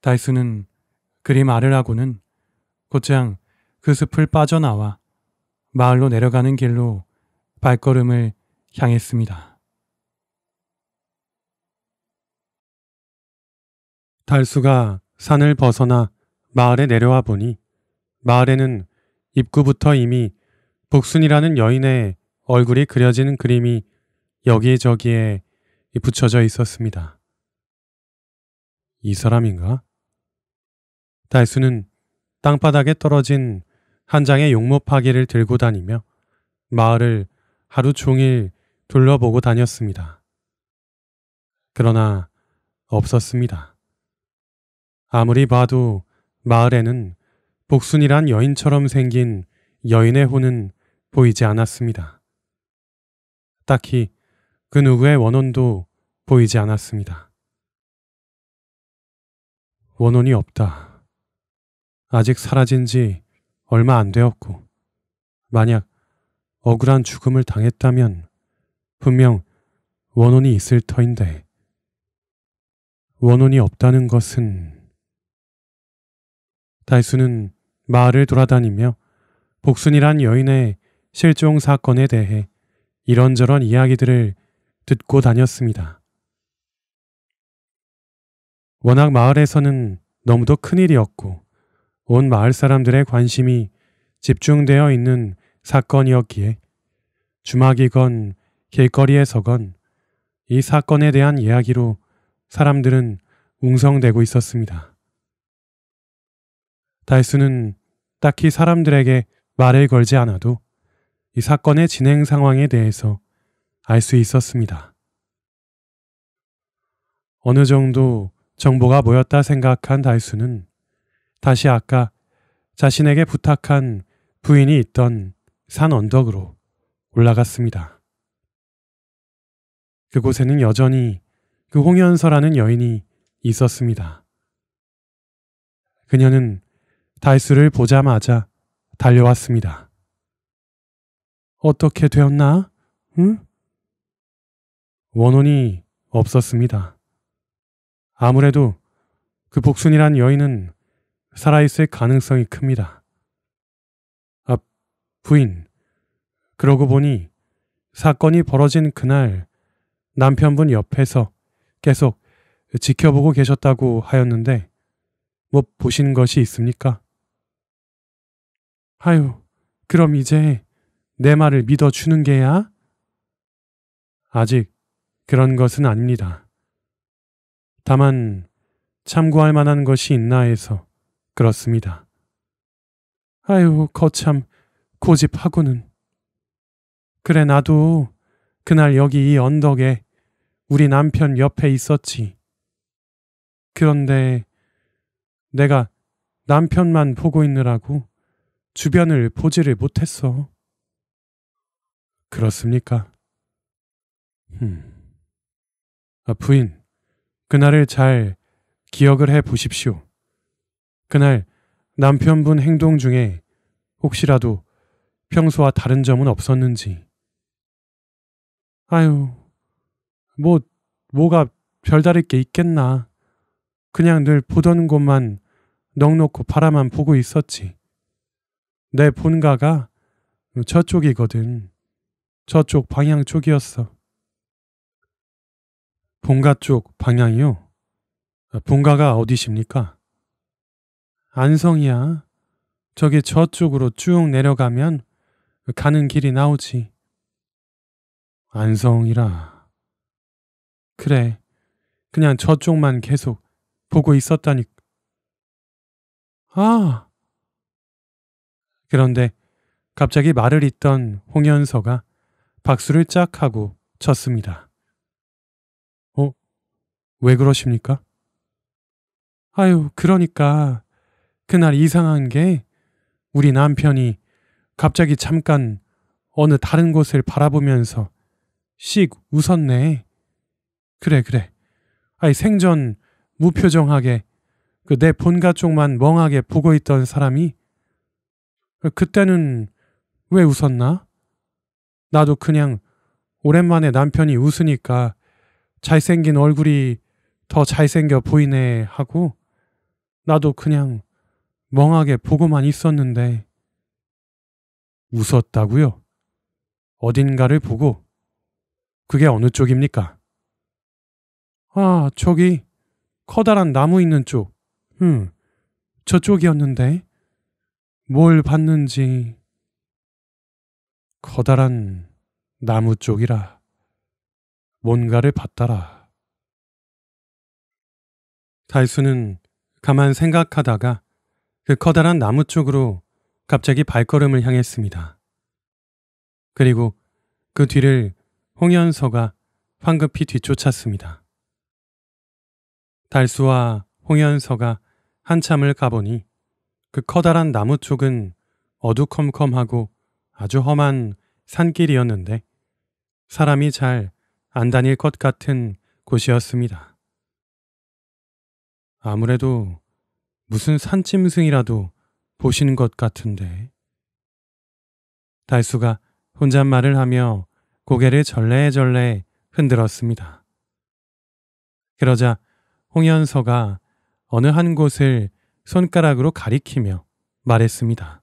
다이수는 그리 말을 하고는 곧장 그 숲을 빠져나와 마을로 내려가는 길로 발걸음을 향했습니다. 달수가 산을 벗어나 마을에 내려와 보니 마을에는 입구부터 이미 복순이라는 여인의 얼굴이 그려지는 그림이 여기저기에 붙여져 있었습니다. 이 사람인가? 달수는 땅바닥에 떨어진 한 장의 용모파기를 들고 다니며 마을을 하루 종일 둘러보고 다녔습니다. 그러나 없었습니다. 아무리 봐도 마을에는 복순이란 여인처럼 생긴 여인의 혼은 보이지 않았습니다. 딱히 그 누구의 원혼도 보이지 않았습니다. 원혼이 없다. 아직 사라진 지 얼마 안 되었고, 만약 억울한 죽음을 당했다면 분명 원혼이 있을 터인데, 원혼이 없다는 것은 다이수는 마을을 돌아다니며 복순이란 여인의 실종 사건에 대해 이런저런 이야기들을 듣고 다녔습니다. 워낙 마을에서는 너무도 큰일이었고 온 마을 사람들의 관심이 집중되어 있는 사건이었기에 주막이건 길거리에서건 이 사건에 대한 이야기로 사람들은 웅성대고 있었습니다. 달수는 딱히 사람들에게 말을 걸지 않아도 이 사건의 진행 상황에 대해서 알 수 있었습니다. 어느 정도 정보가 모였다 생각한 달수는 다시 아까 자신에게 부탁한 부인이 있던 산 언덕으로 올라갔습니다. 그곳에는 여전히 그 홍연서라는 여인이 있었습니다. 그녀는 달수를 보자마자 달려왔습니다. 어떻게 되었나? 응? 원혼이 없었습니다. 아무래도 그 복순이란 여인은 살아있을 가능성이 큽니다. 아, 부인. 그러고 보니 사건이 벌어진 그날 남편분 옆에서 계속 지켜보고 계셨다고 하였는데 뭐 보신 것이 있습니까? 아유, 그럼 이제 내 말을 믿어주는 게야? 아직 그런 것은 아닙니다. 다만 참고할 만한 것이 있나 해서 그렇습니다. 아유, 거참 고집하고는. 그래, 나도 그날 여기 이 언덕에 우리 남편 옆에 있었지. 그런데 내가 남편만 보고 있느라고 주변을 보지를 못했어. 그렇습니까? 흠. 아, 부인, 그날을 잘 기억을 해 보십시오. 그날 남편분 행동 중에 혹시라도 평소와 다른 점은 없었는지. 아유, 뭐, 뭐가 별다를 게 있겠나. 그냥 늘 보던 곳만 넉넉고 바라만 보고 있었지. 내 본가가 저쪽이거든. 저쪽 방향 쪽이었어. 본가 쪽 방향이요? 본가가 어디십니까? 안성이야. 저기 저쪽으로 쭉 내려가면 가는 길이 나오지. 안성이라. 그래. 그냥 저쪽만 계속 보고 있었다니. 아! 그런데 갑자기 말을 잇던 홍현서가 박수를 짝 하고 쳤습니다. 어? 왜 그러십니까? 아유, 그러니까 그날 이상한 게 우리 남편이 갑자기 잠깐 어느 다른 곳을 바라보면서 씩 웃었네. 그래, 그래. 아이, 생전 무표정하게 그 내 본가 쪽만 멍하게 보고 있던 사람이 그때는 왜 웃었나? 나도 그냥 오랜만에 남편이 웃으니까 잘생긴 얼굴이 더 잘생겨 보이네 하고 나도 그냥 멍하게 보고만 있었는데 웃었다고요? 어딘가를 보고 그게 어느 쪽입니까? 아, 저기 커다란 나무 있는 쪽. 응. 저쪽이었는데. 뭘 봤는지 커다란 나무 쪽이라 뭔가를 봤더라. 달수는 가만 생각하다가 그 커다란 나무 쪽으로 갑자기 발걸음을 향했습니다. 그리고 그 뒤를 홍현서가 황급히 뒤쫓았습니다. 달수와 홍현서가 한참을 가보니 그 커다란 나무쪽은 어두컴컴하고 아주 험한 산길이었는데 사람이 잘 안 다닐 것 같은 곳이었습니다. 아무래도 무슨 산짐승이라도 보신 것 같은데. 달수가 혼잣말을 하며 고개를 절레절레 흔들었습니다. 그러자 홍연서가 어느 한 곳을 손가락으로 가리키며 말했습니다.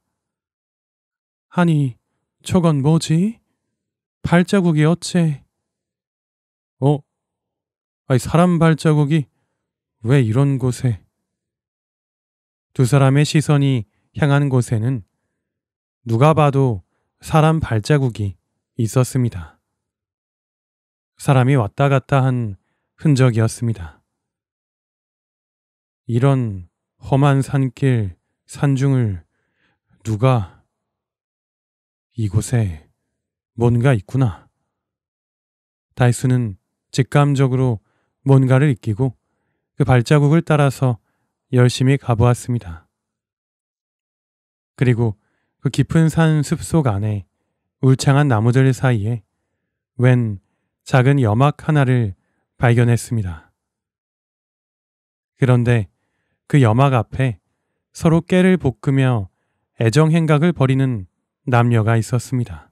아니, 저건 뭐지? 발자국이 어째? 어? 아니, 사람 발자국이 왜 이런 곳에? 두 사람의 시선이 향한 곳에는 누가 봐도 사람 발자국이 있었습니다. 사람이 왔다 갔다 한 흔적이었습니다. 이런 험한 산길, 산중을 누가 이곳에 뭔가 있구나. 다이스는 직감적으로 뭔가를 익끼고그 발자국을 따라서 열심히 가보았습니다. 그리고 그 깊은 산 숲속 안에 울창한 나무들 사이에 웬 작은 여막 하나를 발견했습니다. 그런데 그 여막 앞에 서로 깨를 볶으며 애정 행각을 벌이는 남녀가 있었습니다.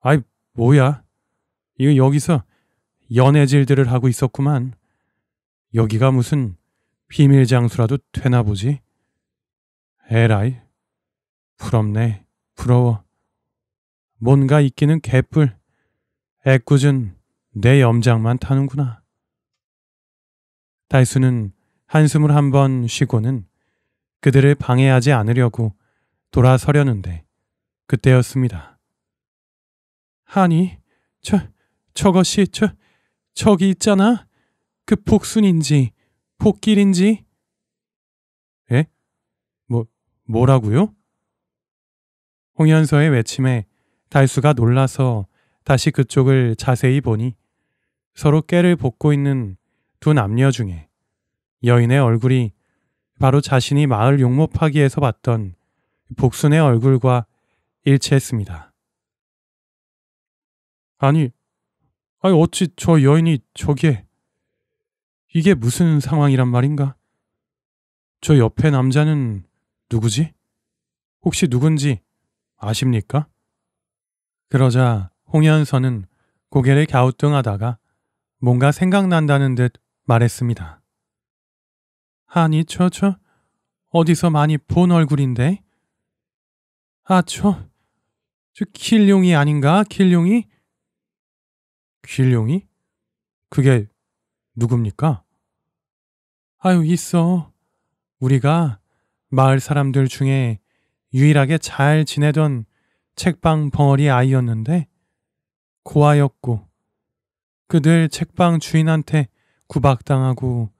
아이, 뭐야? 이거 여기서 연애질들을 하고 있었구만. 여기가 무슨 비밀 장소라도 되나 보지? 에라이. 부럽네. 부러워. 뭔가 있기는 개뿔. 애꿎은 내 염장만 타는구나. 달수는 한숨을 한 번 쉬고는 그들을 방해하지 않으려고 돌아서려는데 그때였습니다. 아니, 저, 저것이, 저, 저기 있잖아. 그 폭순인지, 폭길인지. 에? 뭐, 뭐라고요? 홍연서의 외침에 달수가 놀라서 다시 그쪽을 자세히 보니 서로 깨를 볶고 있는 두 남녀 중에 여인의 얼굴이 바로 자신이 마을 용모파기에서 봤던 복순의 얼굴과 일치했습니다. 아니, 아니 어찌 저 여인이 저기에 이게 무슨 상황이란 말인가? 저 옆에 남자는 누구지? 혹시 누군지 아십니까? 그러자 홍현선은 고개를 갸우뚱하다가 뭔가 생각난다는 듯 말했습니다. 아니, 저, 저, 어디서 많이 본 얼굴인데? 아, 저, 저 킬룡이 아닌가? 킬룡이? 킬룡이? 그게 누굽니까? 아유, 있어. 우리가 마을 사람들 중에 유일하게 잘 지내던 책방 벙어리 아이였는데 고아였고 그들 책방 주인한테 구박당하고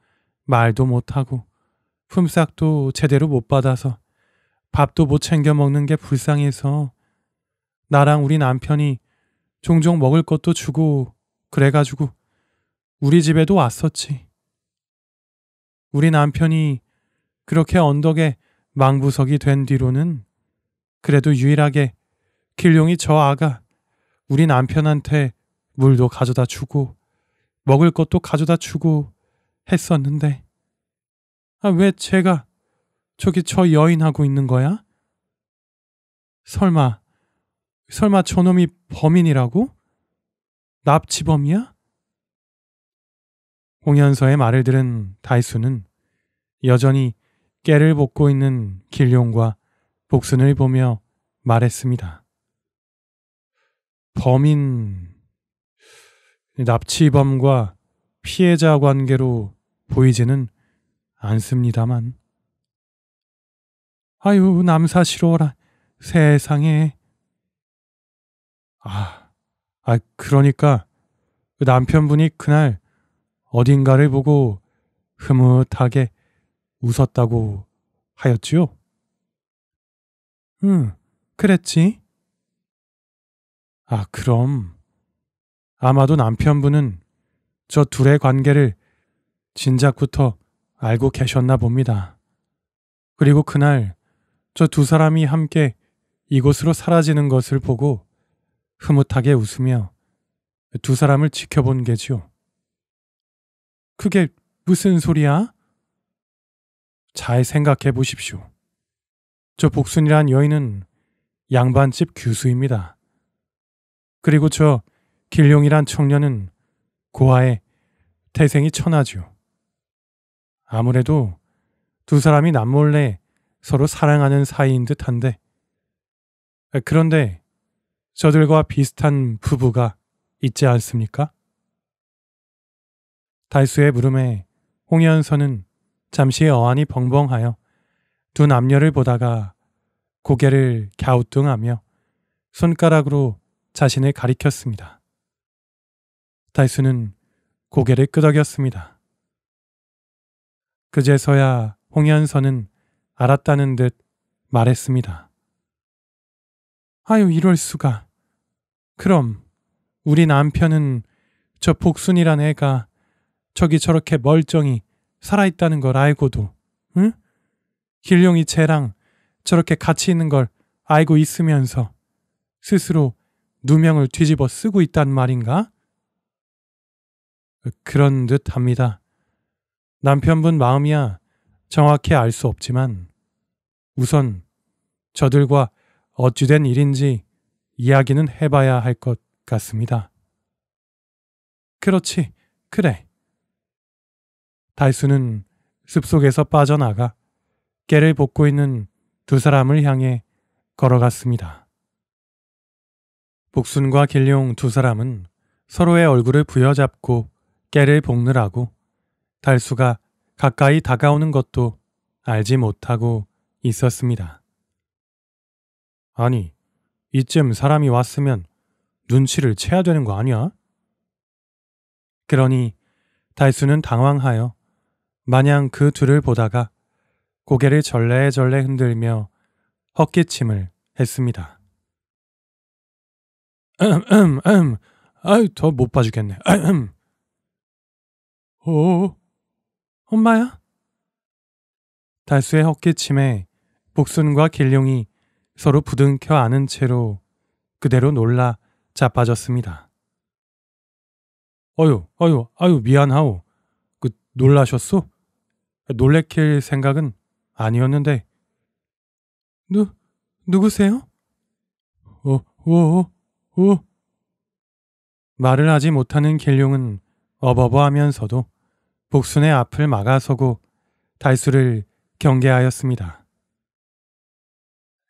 말도 못하고 품삯도 제대로 못 받아서 밥도 못 챙겨 먹는 게 불쌍해서 나랑 우리 남편이 종종 먹을 것도 주고 그래가지고 우리 집에도 왔었지. 우리 남편이 그렇게 언덕에 망부석이 된 뒤로는 그래도 유일하게 길룡이 저 아가 우리 남편한테 물도 가져다 주고 먹을 것도 가져다 주고 했었는데. 아, 왜 제가 저기 저 여인하고 있는 거야? 설마, 설마 저놈이 범인이라고? 납치범이야? 홍현서의 말을 들은 다이수는 여전히 깨를 볶고 있는 길룡과 복순을 보며 말했습니다. 범인, 납치범과 피해자 관계로 보이지는 않습니다만. 아유, 남사시로라. 세상에. 아, 아, 그러니까 그 남편분이 그날 어딘가를 보고 흐뭇하게 웃었다고 하였지요? 응, 그랬지. 아, 그럼. 아마도 남편분은 저 둘의 관계를 진작부터 알고 계셨나 봅니다. 그리고 그날 저 두 사람이 함께 이곳으로 사라지는 것을 보고 흐뭇하게 웃으며 두 사람을 지켜본 게지요. 그게 무슨 소리야? 잘 생각해 보십시오. 저 복순이란 여인은 양반집 교수입니다. 그리고 저 길룡이란 청년은 고아의 태생이 천하지요. 아무래도 두 사람이 남몰래 서로 사랑하는 사이인 듯한데 그런데 저들과 비슷한 부부가 있지 않습니까? 달수의 물음에 홍현서는 잠시 어안이 벙벙하여 두 남녀를 보다가 고개를 갸우뚱하며 손가락으로 자신을 가리켰습니다. 달수는 고개를 끄덕였습니다. 그제서야 홍현선은 알았다는 듯 말했습니다. 아유, 이럴 수가. 그럼 우리 남편은 저 복순이란 애가 저기 저렇게 멀쩡히 살아있다는 걸 알고도, 응? 길룡이 쟤랑 저렇게 같이 있는 걸 알고 있으면서 스스로 누명을 뒤집어 쓰고 있단 말인가? 그런 듯 합니다. 남편분 마음이야 정확히 알 수 없지만 우선 저들과 어찌된 일인지 이야기는 해봐야 할 것 같습니다. 그렇지, 그래. 달수는 숲속에서 빠져나가 깨를 볶고 있는 두 사람을 향해 걸어갔습니다. 복순과 길룡 두 사람은 서로의 얼굴을 부여잡고 깨를 볶느라고 달수가 가까이 다가오는 것도 알지 못하고 있었습니다. 아니, 이쯤 사람이 왔으면 눈치를 채야 되는 거 아니야? 그러니 달수는 당황하여 마냥 그 둘을 보다가 고개를 절레절레 흔들며 헛기침을 했습니다. 음, 음, 음, 아유, 더못 봐주겠네. 음. 오, 어? 엄마야? 달수의 헛기침에 복순과 길룡이 서로 부둥켜 안은 채로 그대로 놀라 자빠졌습니다. 어유, 어유, 아유 미안하오. 그 놀라셨소? 놀래킬 생각은 아니었는데. 누 누구세요? 어, 어, 어, 어. 말을 하지 못하는 길룡은 어버버하면서도 옥순의 앞을 막아서고 달수를 경계하였습니다.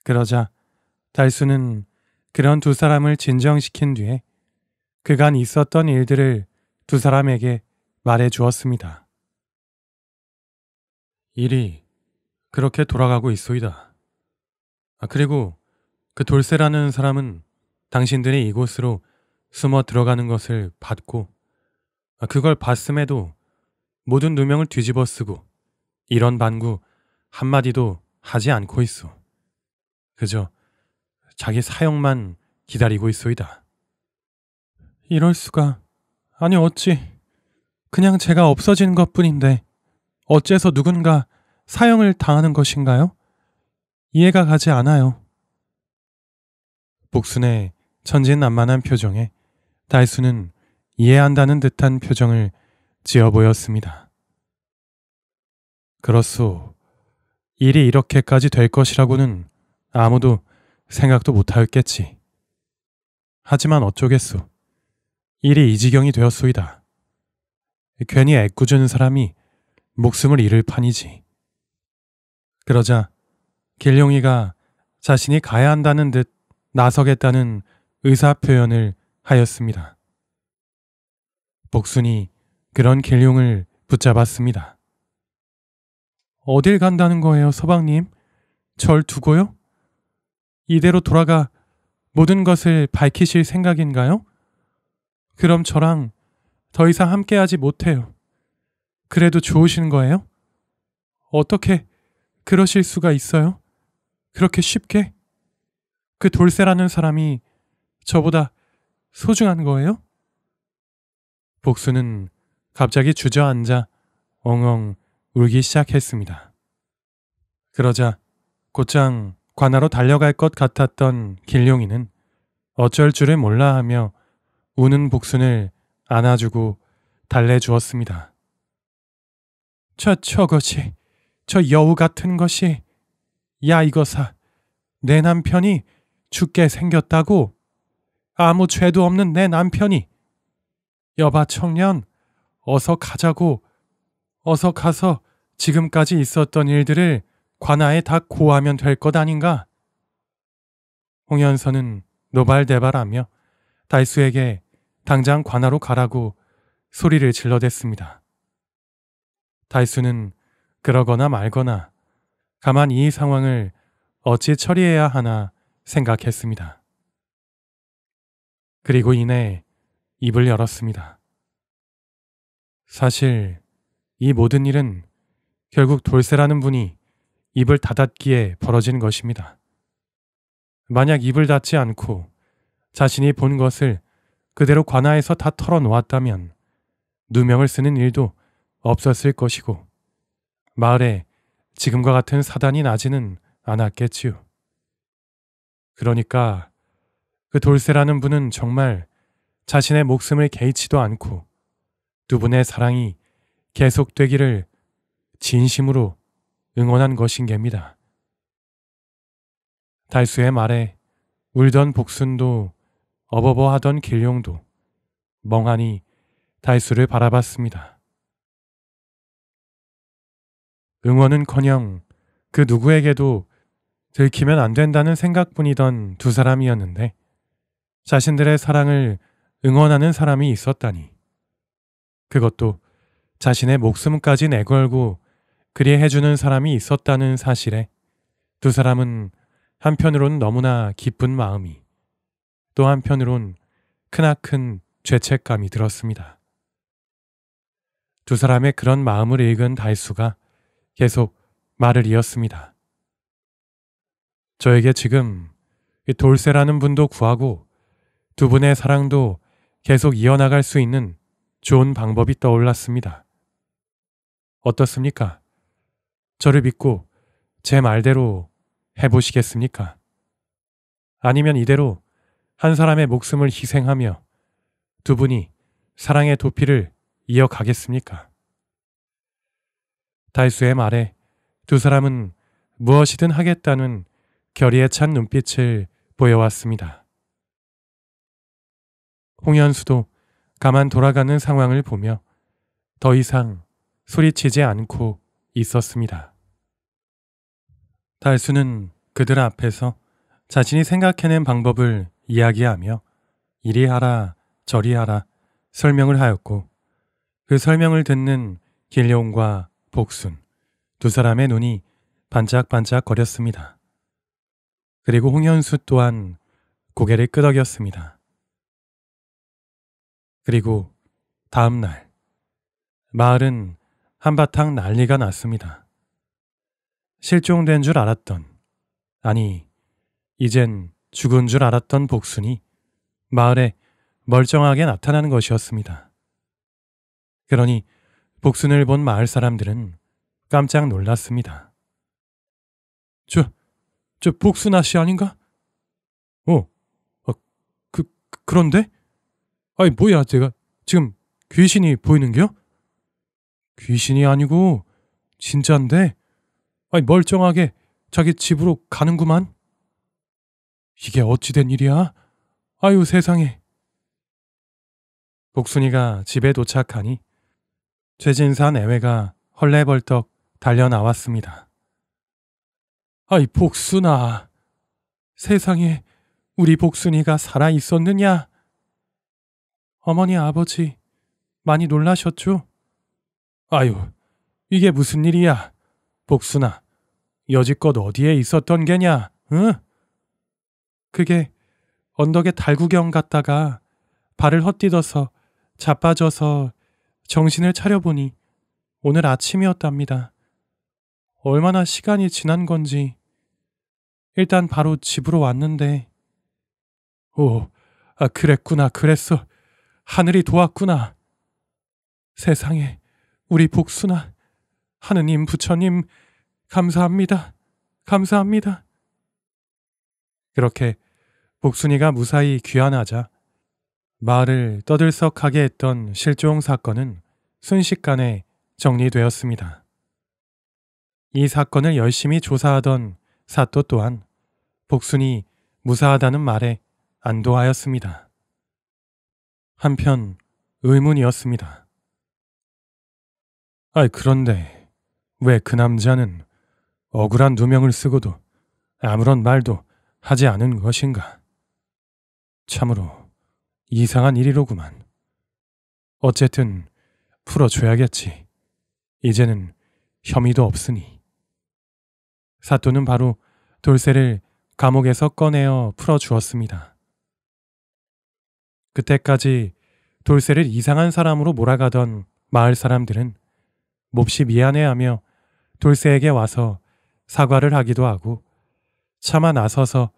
그러자 달수는 그런 두 사람을 진정시킨 뒤에 그간 있었던 일들을 두 사람에게 말해 주었습니다. 일이 그렇게 돌아가고 있소이다. 아, 그리고 그 돌쇠라는 사람은 당신들이 이곳으로 숨어 들어가는 것을 봤고, 아, 그걸 봤음에도 모든 누명을 뒤집어 쓰고 이런 반구 한마디도 하지 않고 있어. 그저 자기 사형만 기다리고 있소이다. 이럴 수가. 아니 어찌. 그냥 제가 없어진 것 뿐인데 어째서 누군가 사형을 당하는 것인가요? 이해가 가지 않아요. 복순의 천진난만한 표정에 달수는 이해한다는 듯한 표정을 지어 보였습니다. 그렇소. 일이 이렇게까지 될 것이라고는 아무도 생각도 못하였겠지. 하지만 어쩌겠소. 일이 이 지경이 되었소이다. 괜히 애꿎은 사람이 목숨을 잃을 판이지. 그러자 길룡이가 자신이 가야 한다는 듯 나서겠다는 의사 표현을 하였습니다. 복순이 그런 길룡을 붙잡았습니다. 어딜 간다는 거예요, 서방님? 절 두고요? 이대로 돌아가 모든 것을 밝히실 생각인가요? 그럼 저랑 더 이상 함께하지 못해요. 그래도 좋으신 거예요? 어떻게 그러실 수가 있어요? 그렇게 쉽게? 그 돌쇠라는 사람이 저보다 소중한 거예요? 복수는 갑자기 주저앉아 엉엉 울기 시작했습니다. 그러자 곧장 관아로 달려갈 것 같았던 길룡이는 어쩔 줄을 몰라 하며 우는 복순을 안아주고 달래주었습니다. 저, 저것이, 저 여우 같은 것이, 야, 이거사, 내 남편이 죽게 생겼다고, 아무 죄도 없는 내 남편이, 여바 청년, 어서 가자고. 어서 가서 지금까지 있었던 일들을 관아에 다 고하면 될 것 아닌가? 홍연서는 노발대발하며 달수에게 당장 관아로 가라고 소리를 질러댔습니다. 달수는 그러거나 말거나 가만 이 상황을 어찌 처리해야 하나 생각했습니다. 그리고 이내 입을 열었습니다. 사실 이 모든 일은 결국 돌세라는 분이 입을 닫았기에 벌어진 것입니다. 만약 입을 닫지 않고 자신이 본 것을 그대로 관아에서 다 털어놓았다면 누명을 쓰는 일도 없었을 것이고 마을에 지금과 같은 사단이 나지는 않았겠지요. 그러니까 그 돌세라는 분은 정말 자신의 목숨을 개의치도 않고 두 분의 사랑이 계속되기를 진심으로 응원한 것인게입니다. 달수의 말에 울던 복순도 어버버하던 길룡도 멍하니 달수를 바라봤습니다. 응원은커녕 그 누구에게도 들키면 안 된다는 생각뿐이던 두 사람이었는데 자신들의 사랑을 응원하는 사람이 있었다니 그것도 자신의 목숨까지 내걸고 그리 해주는 사람이 있었다는 사실에 두 사람은 한편으론 너무나 기쁜 마음이 또 한편으론 크나큰 죄책감이 들었습니다. 두 사람의 그런 마음을 읽은 달수가 계속 말을 이었습니다. 저에게 지금 돌쇠라는 분도 구하고 두 분의 사랑도 계속 이어나갈 수 있는 좋은 방법이 떠올랐습니다. 어떻습니까? 저를 믿고 제 말대로 해보시겠습니까? 아니면 이대로 한 사람의 목숨을 희생하며 두 분이 사랑의 도피를 이어가겠습니까? 달수의 말에 두 사람은 무엇이든 하겠다는 결의에 찬 눈빛을 보여왔습니다. 홍현수도 가만 돌아가는 상황을 보며 더 이상 소리치지 않고 있었습니다. 달수는 그들 앞에서 자신이 생각해낸 방법을 이야기하며 이리 하라 저리 하라 설명을 하였고 그 설명을 듣는 길룡과 복순 두 사람의 눈이 반짝반짝 거렸습니다. 그리고 홍현수 또한 고개를 끄덕였습니다. 그리고 다음 날 마을은 한바탕 난리가 났습니다. 실종된 줄 알았던 아니 이젠 죽은 줄 알았던 복순이 마을에 멀쩡하게 나타나는 것이었습니다. 그러니 복순을 본 마을 사람들은 깜짝 놀랐습니다. 저, 저 복순아 씨 아닌가? 어, 어 그, 그 그런데? 아니 뭐야 제가 지금 귀신이 보이는 겨 귀신이 아니고 진짜인데 아니 멀쩡하게 자기 집으로 가는구만. 이게 어찌된 일이야? 아유 세상에. 복순이가 집에 도착하니 최진산 애외가 헐레벌떡 달려 나왔습니다. 아이 복순아, 세상에 우리 복순이가 살아 있었느냐? 어머니 아버지 많이 놀라셨죠? 아유 이게 무슨 일이야 복순아 여지껏 어디에 있었던 게냐 응? 그게 언덕에 달구경 갔다가 발을 헛디뎌서 자빠져서 정신을 차려보니 오늘 아침이었답니다. 얼마나 시간이 지난 건지. 일단 바로 집으로 왔는데. 오, 아, 그랬구나, 그랬어. 하늘이 도왔구나. 세상에, 우리 복순아, 하느님, 부처님, 감사합니다. 감사합니다. 그렇게 복순이가 무사히 귀환하자 말을 떠들썩하게 했던 실종 사건은 순식간에 정리되었습니다. 이 사건을 열심히 조사하던 사또 또한 복순이 무사하다는 말에 안도하였습니다. 한편 의문이었습니다. 아이, 그런데 왜 그 남자는 억울한 누명을 쓰고도 아무런 말도 하지 않은 것인가? 참으로 이상한 일이로구만. 어쨌든 풀어줘야겠지. 이제는 혐의도 없으니. 사또는 바로 돌쇠를 감옥에서 꺼내어 풀어주었습니다. 그때까지 돌쇠를 이상한 사람으로 몰아가던 마을 사람들은 몹시 미안해하며 돌쇠에게 와서 사과를 하기도 하고 차마 나서서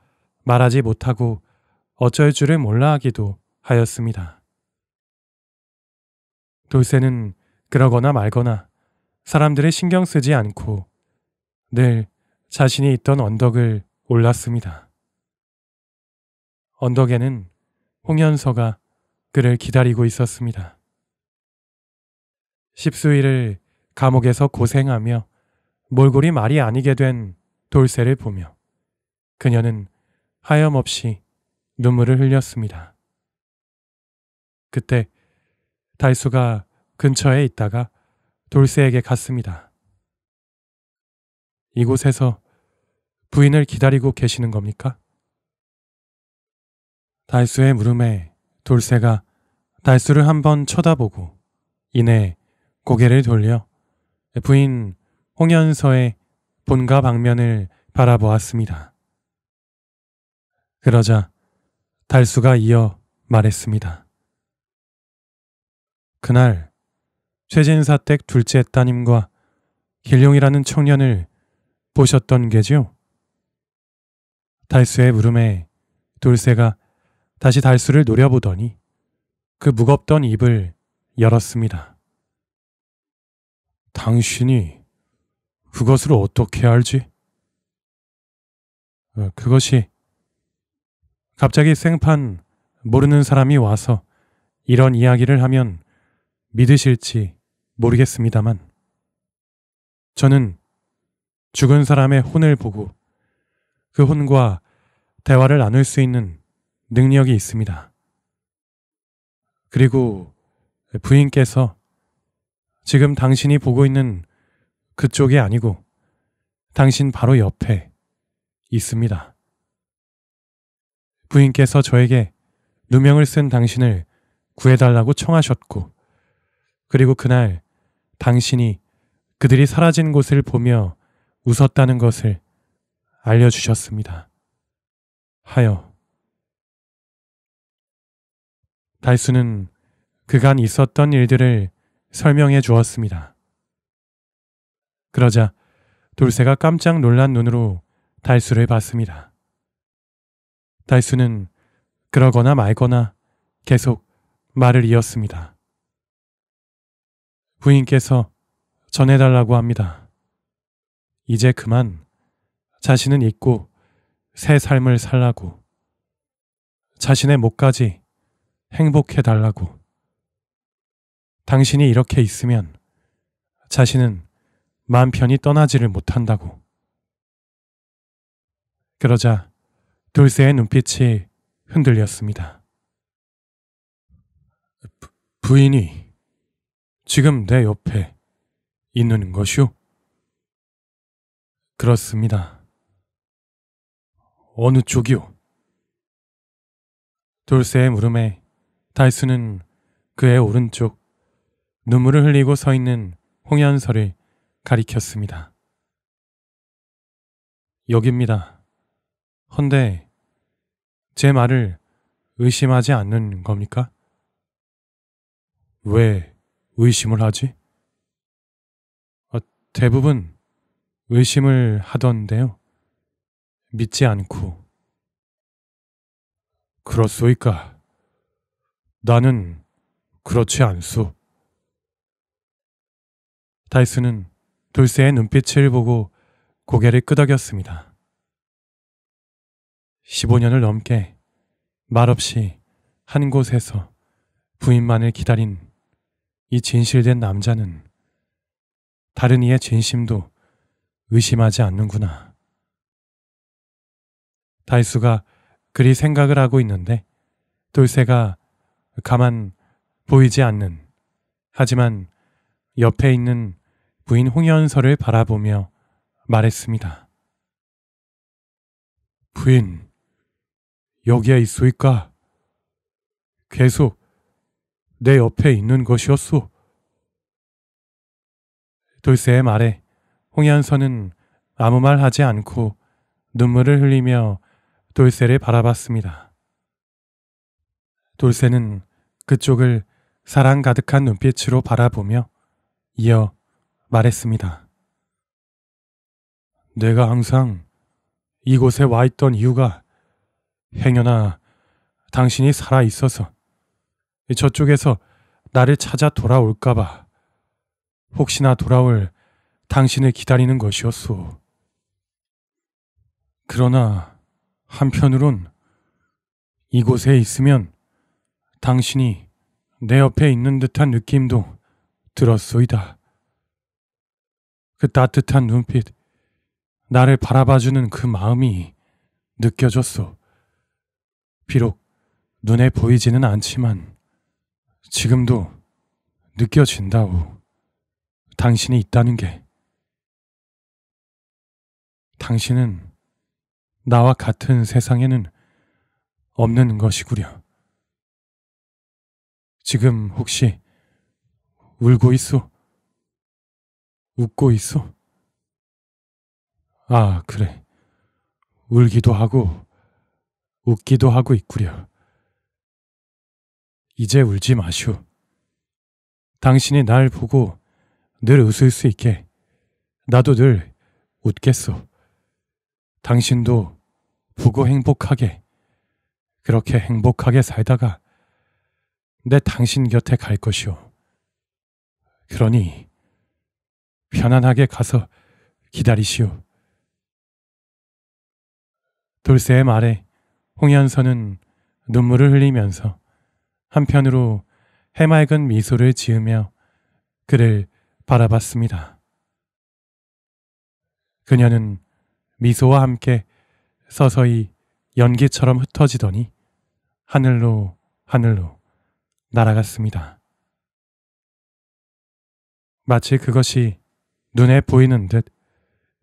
말하지 못하고 어쩔 줄을 몰라 하기도 하였습니다. 돌쇠는 그러거나 말거나 사람들의 신경 쓰지 않고 늘 자신이 있던 언덕을 올랐습니다. 언덕에는 홍현서가 그를 기다리고 있었습니다. 십수일을 감옥에서 고생하며 몰골이 말이 아니게 된 돌쇠를 보며 그녀는 하염없이 눈물을 흘렸습니다. 그때 달수가 근처에 있다가 돌쇠에게 갔습니다. 이곳에서 부인을 기다리고 계시는 겁니까? 달수의 물음에 돌쇠가 달수를 한번 쳐다보고 이내 고개를 돌려 부인 홍연서의 본가 방면을 바라보았습니다. 그러자 달수가 이어 말했습니다. 그날 최진사댁 둘째 따님과 길룡이라는 청년을 보셨던 게지요? 달수의 물음에 돌쇠가 다시 달수를 노려보더니 그 무겁던 입을 열었습니다. 당신이 그것을 어떻게 알지? 어, 그것이 갑자기 생판 모르는 사람이 와서 이런 이야기를 하면 믿으실지 모르겠습니다만 저는 죽은 사람의 혼을 보고 그 혼과 대화를 나눌 수 있는 능력이 있습니다. 그리고 부인께서 지금 당신이 보고 있는 그쪽이 아니고 당신 바로 옆에 있습니다. 부인께서 저에게 누명을 쓴 당신을 구해달라고 청하셨고, 그리고 그날 당신이 그들이 사라진 곳을 보며 웃었다는 것을 알려주셨습니다. 하여 다이슨은 그간 있었던 일들을 설명해 주었습니다. 그러자 돌쇠가 깜짝 놀란 눈으로 달수를 봤습니다. 달수는 그러거나 말거나 계속 말을 이었습니다. 부인께서 전해달라고 합니다. 이제 그만 자신은 잊고 새 삶을 살라고 자신의 목까지 행복해 달라고. 당신이 이렇게 있으면 자신은 마음 편히 떠나지를 못한다고. 그러자 돌쇠의 눈빛이 흔들렸습니다. 부, 부인이 지금 내 옆에 있는 것이오? 그렇습니다. 어느 쪽이오? 돌쇠의 물음에 다이슨은 그의 오른쪽 눈물을 흘리고 서 있는 홍연설을 가리켰습니다. 여기입니다. 헌데 제 말을 의심하지 않는 겁니까? 왜 의심을 하지? 어, 대부분 의심을 하던데요. 믿지 않고. 그렇소이까. 나는 그렇지 않소 다이슨은 돌쇠의 눈빛을 보고 고개를 끄덕였습니다. 15년을 넘게 말없이 한 곳에서 부인만을 기다린 이 진실된 남자는 다른 이의 진심도 의심하지 않는구나. 다이수가 그리 생각을 하고 있는데 돌쇠가 가만 보이지 않는 하지만 옆에 있는 부인 홍현서를 바라보며 말했습니다. 부인, 여기에 있소이까? 계속 내 옆에 있는 것이었소. 돌쇠의 말에 홍현서는 아무 말 하지 않고 눈물을 흘리며 돌쇠를 바라봤습니다. 돌쇠는 그쪽을 사랑 가득한 눈빛으로 바라보며 이어 말했습니다. 내가 항상 이곳에 와 있던 이유가 행여나 당신이 살아 있어서 저쪽에서 나를 찾아 돌아올까봐 혹시나 돌아올 당신을 기다리는 것이었소. 그러나 한편으론 이곳에 있으면 당신이 내 옆에 있는 듯한 느낌도 들었소이다. 그 따뜻한 눈빛, 나를 바라봐주는 그 마음이 느껴졌소. 비록 눈에 보이지는 않지만 지금도 느껴진다우. 당신이 있다는 게. 당신은 나와 같은 세상에는 없는 것이구려. 지금 혹시 울고 있어? 웃고 있어? 아, 그래. 울기도 하고, 웃기도 하고 있구려. 이제 울지 마시오. 당신이 날 보고 늘 웃을 수 있게 나도 늘 웃겠소. 당신도 보고 행복하게 그렇게 행복하게 살다가 내 당신 곁에 갈 것이오. 그러니 편안하게 가서 기다리시오. 돌쇠의 말에 홍현서는 눈물을 흘리면서 한편으로 해맑은 미소를 지으며 그를 바라봤습니다. 그녀는 미소와 함께 서서히 연기처럼 흩어지더니 하늘로 하늘로 날아갔습니다. 마치 그것이 눈에 보이는 듯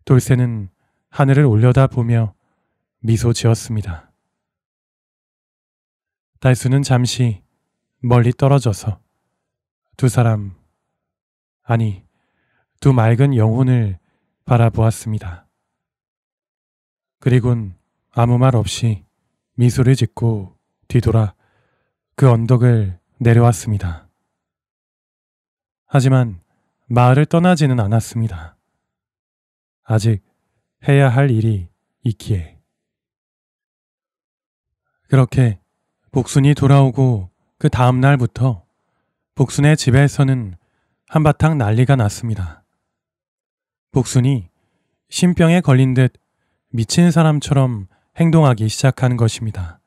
돌쇠는 하늘을 올려다보며 미소 지었습니다. 달수는 잠시 멀리 떨어져서 두 사람, 아니, 두 맑은 영혼을 바라보았습니다. 그리곤 아무 말 없이 미소를 짓고 뒤돌아 그 언덕을 내려왔습니다. 하지만 마을을 떠나지는 않았습니다. 아직 해야 할 일이 있기에. 그렇게 복순이 돌아오고 그 다음 날부터 복순의 집에서는 한바탕 난리가 났습니다. 복순이 신병에 걸린 듯 미친 사람처럼 행동하기 시작한 것입니다.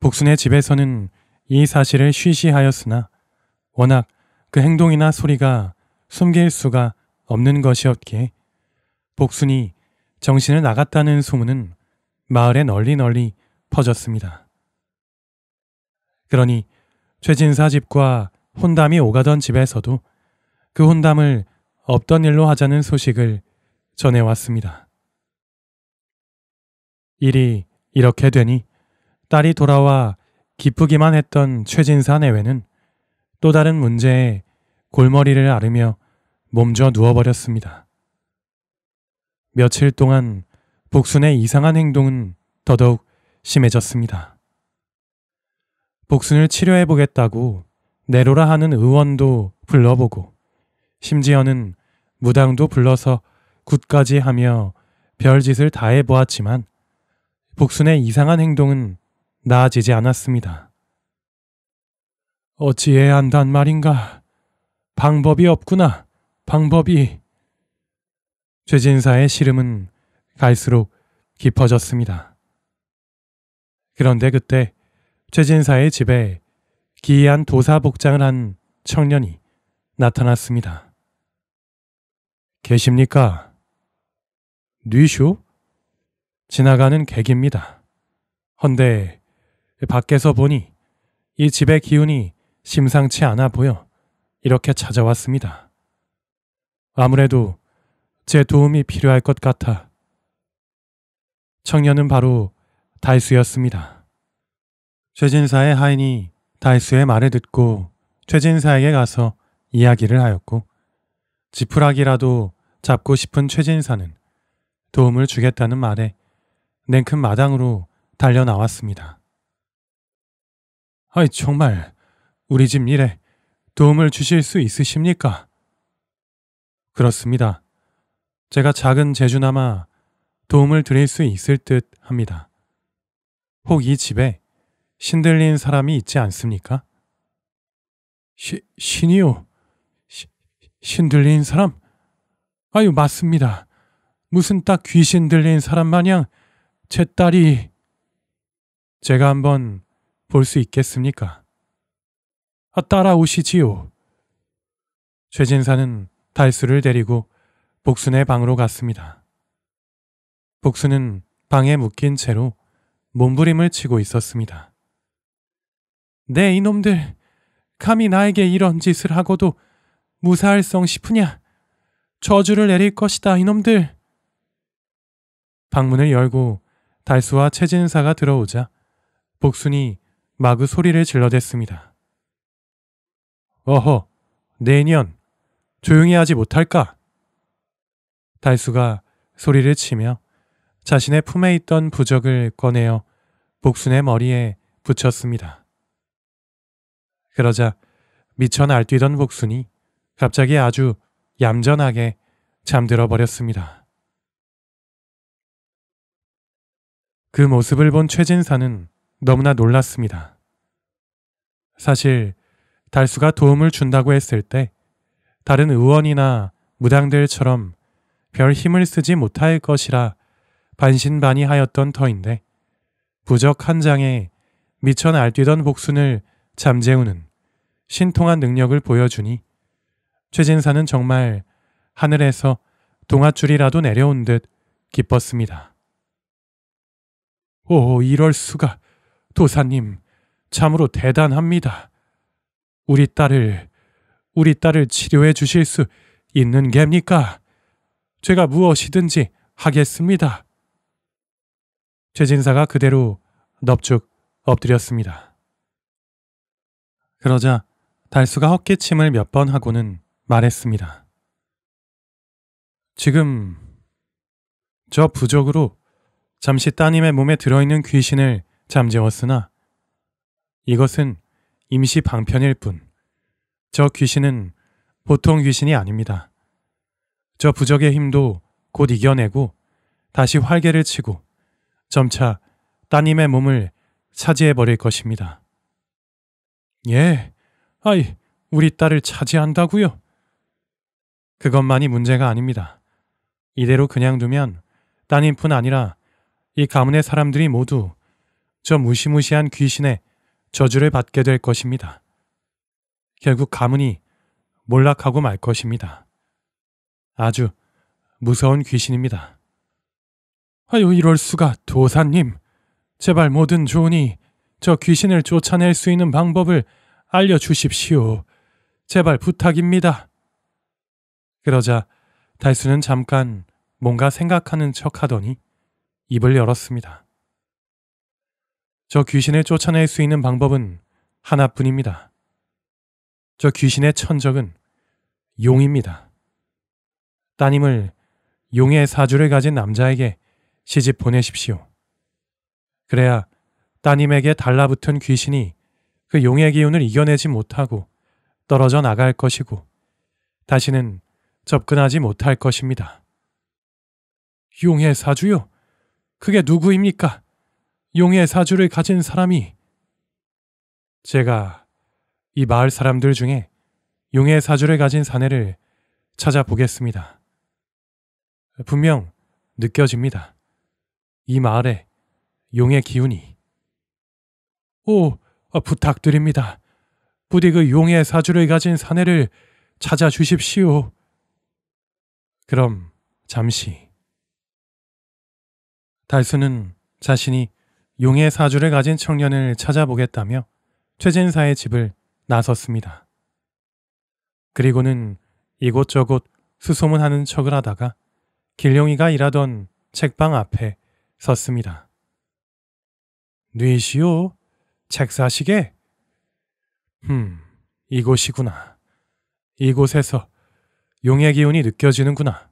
복순의 집에서는 이 사실을 쉬쉬하였으나 워낙 그 행동이나 소리가 숨길 수가 없는 것이었기에 복순이 정신을 나갔다는 소문은 마을에 널리 널리 퍼졌습니다. 그러니 최진사 집과 혼담이 오가던 집에서도 그 혼담을 없던 일로 하자는 소식을 전해왔습니다. 일이 이렇게 되니 딸이 돌아와 기쁘기만 했던 최진사 내외는 또 다른 문제에 골머리를 앓으며 몸져 누워버렸습니다. 며칠 동안 복순의 이상한 행동은 더더욱 심해졌습니다. 복순을 치료해보겠다고 내로라 하는 의원도 불러보고 심지어는 무당도 불러서 굿까지 하며 별짓을 다 해보았지만 복순의 이상한 행동은 나아지지 않았습니다. 어찌해야 한단 말인가? 방법이 없구나. 방법이. 최진사의 시름은 갈수록 깊어졌습니다. 그런데 그때 최진사의 집에 기이한 도사 복장을 한 청년이 나타났습니다. 계십니까? 뉘슈? 지나가는 객입니다. 헌데 밖에서 보니 이 집의 기운이 심상치 않아 보여 이렇게 찾아왔습니다. 아무래도 제 도움이 필요할 것 같아. 청년은 바로 달수였습니다. 최진사의 하인이 달수의 말을 듣고 최진사에게 가서 이야기를 하였고 지푸라기라도 잡고 싶은 최진사는 도움을 주겠다는 말에 냉큼 마당으로 달려 나왔습니다. 아이 정말 우리 집 일에 도움을 주실 수 있으십니까? 그렇습니다. 제가 작은 재주나마 도움을 드릴 수 있을 듯 합니다. 혹 이 집에 신들린 사람이 있지 않습니까? 시, 신이요? 시, 신들린 사람? 아유, 맞습니다. 무슨 딱 귀신 들린 사람 마냥 제 딸이... 제가 한번 볼수 있겠습니까? 아, 따라오시지요. 최진사는 달수를 데리고 복순의 방으로 갔습니다. 복순은 방에 묶인 채로 몸부림을 치고 있었습니다. 내 네, 이놈들, 감히 나에게 이런 짓을 하고도 무사할성 싶으냐? 저주를 내릴 것이다, 이놈들! 방문을 열고 달수와 최진사가 들어오자 복순이 마구 소리를 질러댔습니다. 어허, 내년 조용히 하지 못할까? 달수가 소리를 치며 자신의 품에 있던 부적을 꺼내어 복순의 머리에 붙였습니다. 그러자 미쳐 날뛰던 복순이 갑자기 아주 얌전하게 잠들어 버렸습니다. 그 모습을 본 최진사는 너무나 놀랐습니다. 사실 달수가 도움을 준다고 했을 때 다른 의원이나 무당들처럼 별 힘을 쓰지 못할 것이라 반신반의하였던 터인데 부적 한 장에 미쳐 날뛰던 복순을 잠재우는 신통한 능력을 보여주니 최진사는 정말 하늘에서 동아줄이라도 내려온 듯 기뻤습니다. 오, 이럴 수가. 도사님, 참으로 대단합니다. 우리 딸을, 우리 딸을 치료해 주실 수 있는 겁니까? 제가 무엇이든지 하겠습니다. 최진사가 그대로 넙죽 엎드렸습니다. 그러자 달수가 헛기침을 몇 번 하고는 말했습니다. 지금 저부족으로 잠시 따님의 몸에 들어있는 귀신을 잠재웠으나 이것은 임시 방편일 뿐. 저 귀신은 보통 귀신이 아닙니다. 저 부적의 힘도 곧 이겨내고 다시 활개를 치고 점차 따님의 몸을 차지해 버릴 것입니다. 예, 아이, 우리 딸을 차지한다고요? 그것만이 문제가 아닙니다. 이대로 그냥 두면 따님뿐 아니라 이 가문의 사람들이 모두 저 무시무시한 귀신의 저주를 받게 될 것입니다. 결국 가문이 몰락하고 말 것입니다. 아주 무서운 귀신입니다. 아유 이럴 수가 도사님 제발 뭐든 조으니저 귀신을 쫓아낼 수 있는 방법을 알려주십시오. 제발 부탁입니다. 그러자 달수는 잠깐 뭔가 생각하는 척하더니 입을 열었습니다. 저 귀신을 쫓아낼 수 있는 방법은 하나뿐입니다. 저 귀신의 천적은 용입니다. 따님을 용의 사주를 가진 남자에게 시집 보내십시오. 그래야 따님에게 달라붙은 귀신이 그 용의 기운을 이겨내지 못하고 떨어져 나갈 것이고 다시는 접근하지 못할 것입니다. 용의 사주요? 그게 누구입니까? 용의 사주를 가진 사람이 제가 이 마을 사람들 중에 용의 사주를 가진 사내를 찾아보겠습니다. 분명 느껴집니다. 이 마을에 용의 기운이. 오, 어, 부탁드립니다. 부디 그 용의 사주를 가진 사내를 찾아주십시오. 그럼 잠시. 달수는 자신이 용의 사주를 가진 청년을 찾아보겠다며 최진사의 집을 나섰습니다. 그리고는 이곳저곳 수소문하는 척을 하다가 길룡이가 일하던 책방 앞에 섰습니다. 뉘시오, 책 사시게? 흠, 이곳이구나. 이곳에서 용의 기운이 느껴지는구나.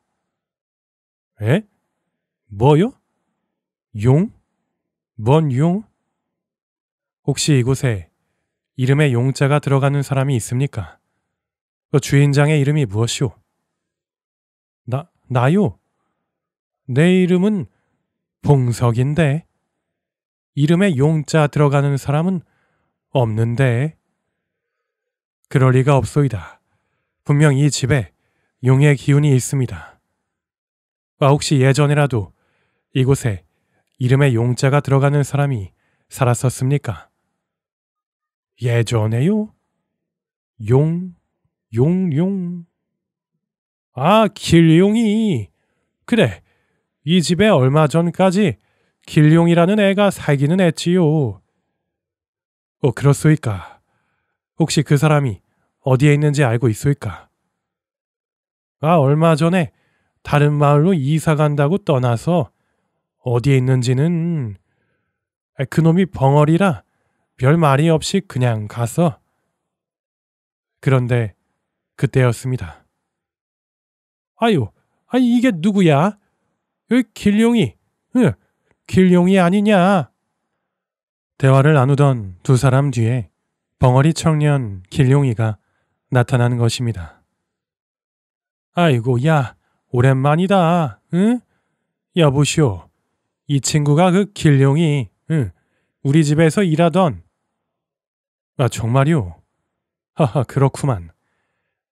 에? 뭐요? 용? 뭔 용? 혹시 이곳에 이름에 용자가 들어가는 사람이 있습니까? 그 주인장의 이름이 무엇이오? 나, 나요? 내 이름은 봉석인데. 이름에 용자 들어가는 사람은 없는데. 그럴 리가 없소이다. 분명 이 집에 용의 기운이 있습니다. 아, 혹시 예전에라도 이곳에 이름에 용자가 들어가는 사람이 살았었습니까? 예전에요? 용, 용용. 아, 길용이. 그래, 이 집에 얼마 전까지 길용이라는 애가 살기는 했지요. 어, 그렇소이까. 혹시 그 사람이 어디에 있는지 알고 있소이까? 아, 얼마 전에 다른 마을로 이사 간다고 떠나서 어디에 있는지는 그놈이 벙어리라 별 말이 없이 그냥 가서 그런데 그때였습니다. 아유, 아 이게 누구야? 여기 길룡이, 응, 길룡이 아니냐? 대화를 나누던 두 사람 뒤에 벙어리 청년 길룡이가 나타나는 것입니다. 아이고, 야, 오랜만이다, 응? 여보시오, 이 친구가 그 길룡이 응, 우리 집에서 일하던 아 정말요? 하하 그렇구만.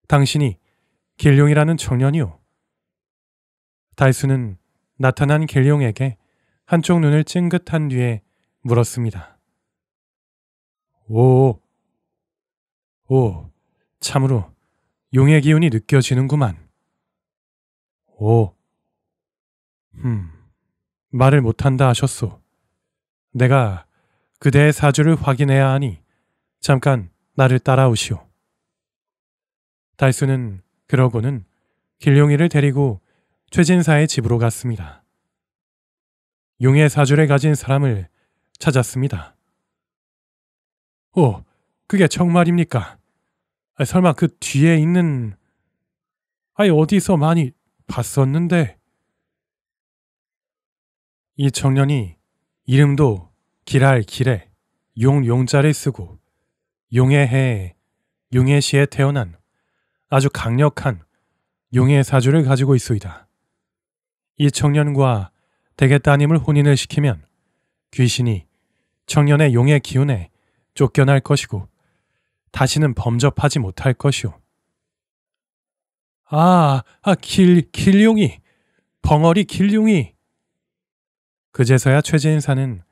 당신이 길룡이라는 청년이요. 달수는 나타난 길룡에게 한쪽 눈을 찡긋한 뒤에 물었습니다. 오, 오, 참으로 용의 기운이 느껴지는구만. 오, 흠. 말을 못한다 하셨소. 내가 그대의 사주를 확인해야 하니 잠깐 나를 따라오시오. 달수는 그러고는 길룡이를 데리고 최진사의 집으로 갔습니다. 용의 사주를 가진 사람을 찾았습니다. 오, 그게 정말입니까? 설마 그 뒤에 있는... 아이 어디서 많이 봤었는데... 이 청년이 이름도 길할 길에 용 용자를 쓰고 용의 해에 용의 시에 태어난 아주 강력한 용의 사주를 가지고 있습니다. 이 청년과 대개 따님을 혼인을 시키면 귀신이 청년의 용의 기운에 쫓겨날 것이고 다시는 범접하지 못할 것이오. 아, 아 길, 길용이, 벙어리 길용이 그제서야 최진사는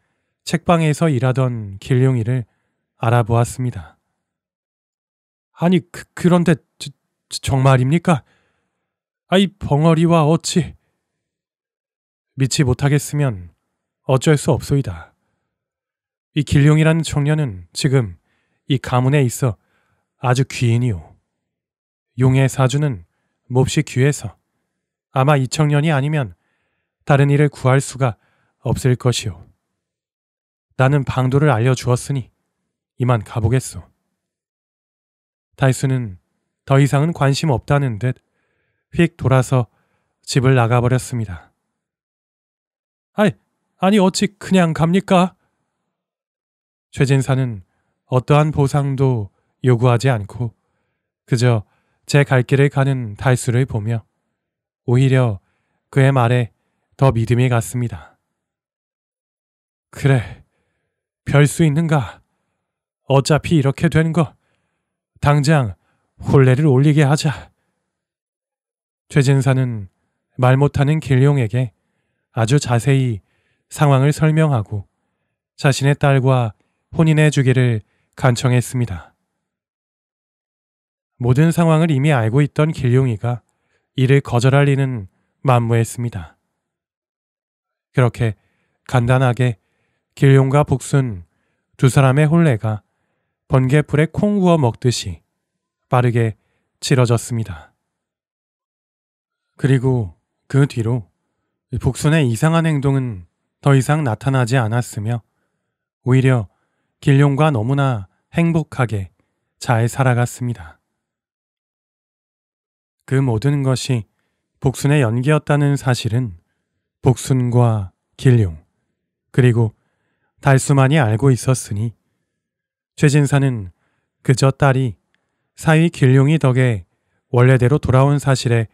책방에서 일하던 길룡이를 알아보았습니다. 아니 그, 그런데 저, 저, 정말입니까? 아이 벙어리와 어찌 믿지 못하겠으면 어쩔 수 없소이다. 이 길룡이라는 청년은 지금 이 가문에 있어 아주 귀인이오. 용의 사주는 몹시 귀해서 아마 이 청년이 아니면 다른 일을 구할 수가 없을 것이요. 나는 방도를 알려주었으니 이만 가보겠소. 다이수는 더 이상은 관심 없다는 듯 휙 돌아서 집을 나가버렸습니다. 아이, 아니 어찌 그냥 갑니까? 최진사는 어떠한 보상도 요구하지 않고 그저 제 갈 길을 가는 달수를 보며 오히려 그의 말에 더 믿음이 갔습니다. 그래, 별 수 있는가? 어차피 이렇게 된 거. 당장 혼례를 올리게 하자. 최진사는 말 못하는 길용에게 아주 자세히 상황을 설명하고 자신의 딸과 혼인해 주기를 간청했습니다. 모든 상황을 이미 알고 있던 길용이가 이를 거절할 리는 만무했습니다. 그렇게 간단하게 길용과 복순 두 사람의 혼례가 번개불에 콩 구워 먹듯이 빠르게 치러졌습니다. 그리고 그 뒤로 복순의 이상한 행동은 더 이상 나타나지 않았으며 오히려 길용과 너무나 행복하게 잘 살아갔습니다. 그 모든 것이 복순의 연기였다는 사실은 복순과 길용 그리고 달수만이 알고 있었으니 최진사는 그저 딸이 사위 길룡이 덕에 원래대로 돌아온 사실에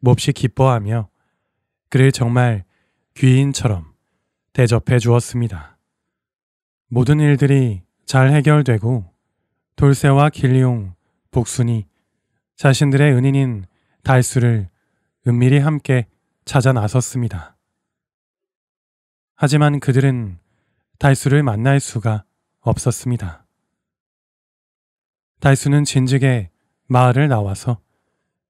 몹시 기뻐하며 그를 정말 귀인처럼 대접해 주었습니다. 모든 일들이 잘 해결되고 돌쇠와 길룡, 복순이 자신들의 은인인 달수를 은밀히 함께 찾아 나섰습니다. 하지만 그들은 다이수를 만날 수가 없었습니다. 다이수는 진즉에 마을을 나와서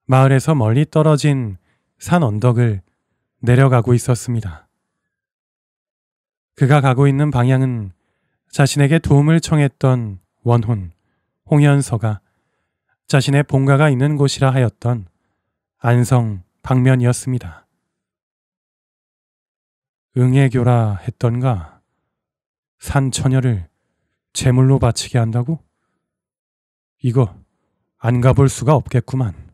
마을에서 멀리 떨어진 산 언덕을 내려가고 있었습니다. 그가 가고 있는 방향은 자신에게 도움을 청했던 원혼, 홍현서가 자신의 본가가 있는 곳이라 하였던 안성 방면이었습니다. 응애교라 했던가? 산 처녀를 제물로 바치게 한다고? 이거 안 가볼 수가 없겠구만.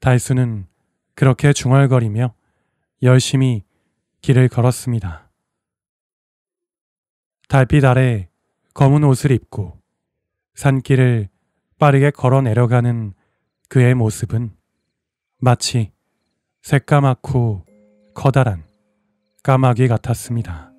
다이수는 그렇게 중얼거리며 열심히 길을 걸었습니다. 달빛 아래 검은 옷을 입고 산길을 빠르게 걸어 내려가는 그의 모습은 마치 새까맣고 커다란 까마귀 같았습니다.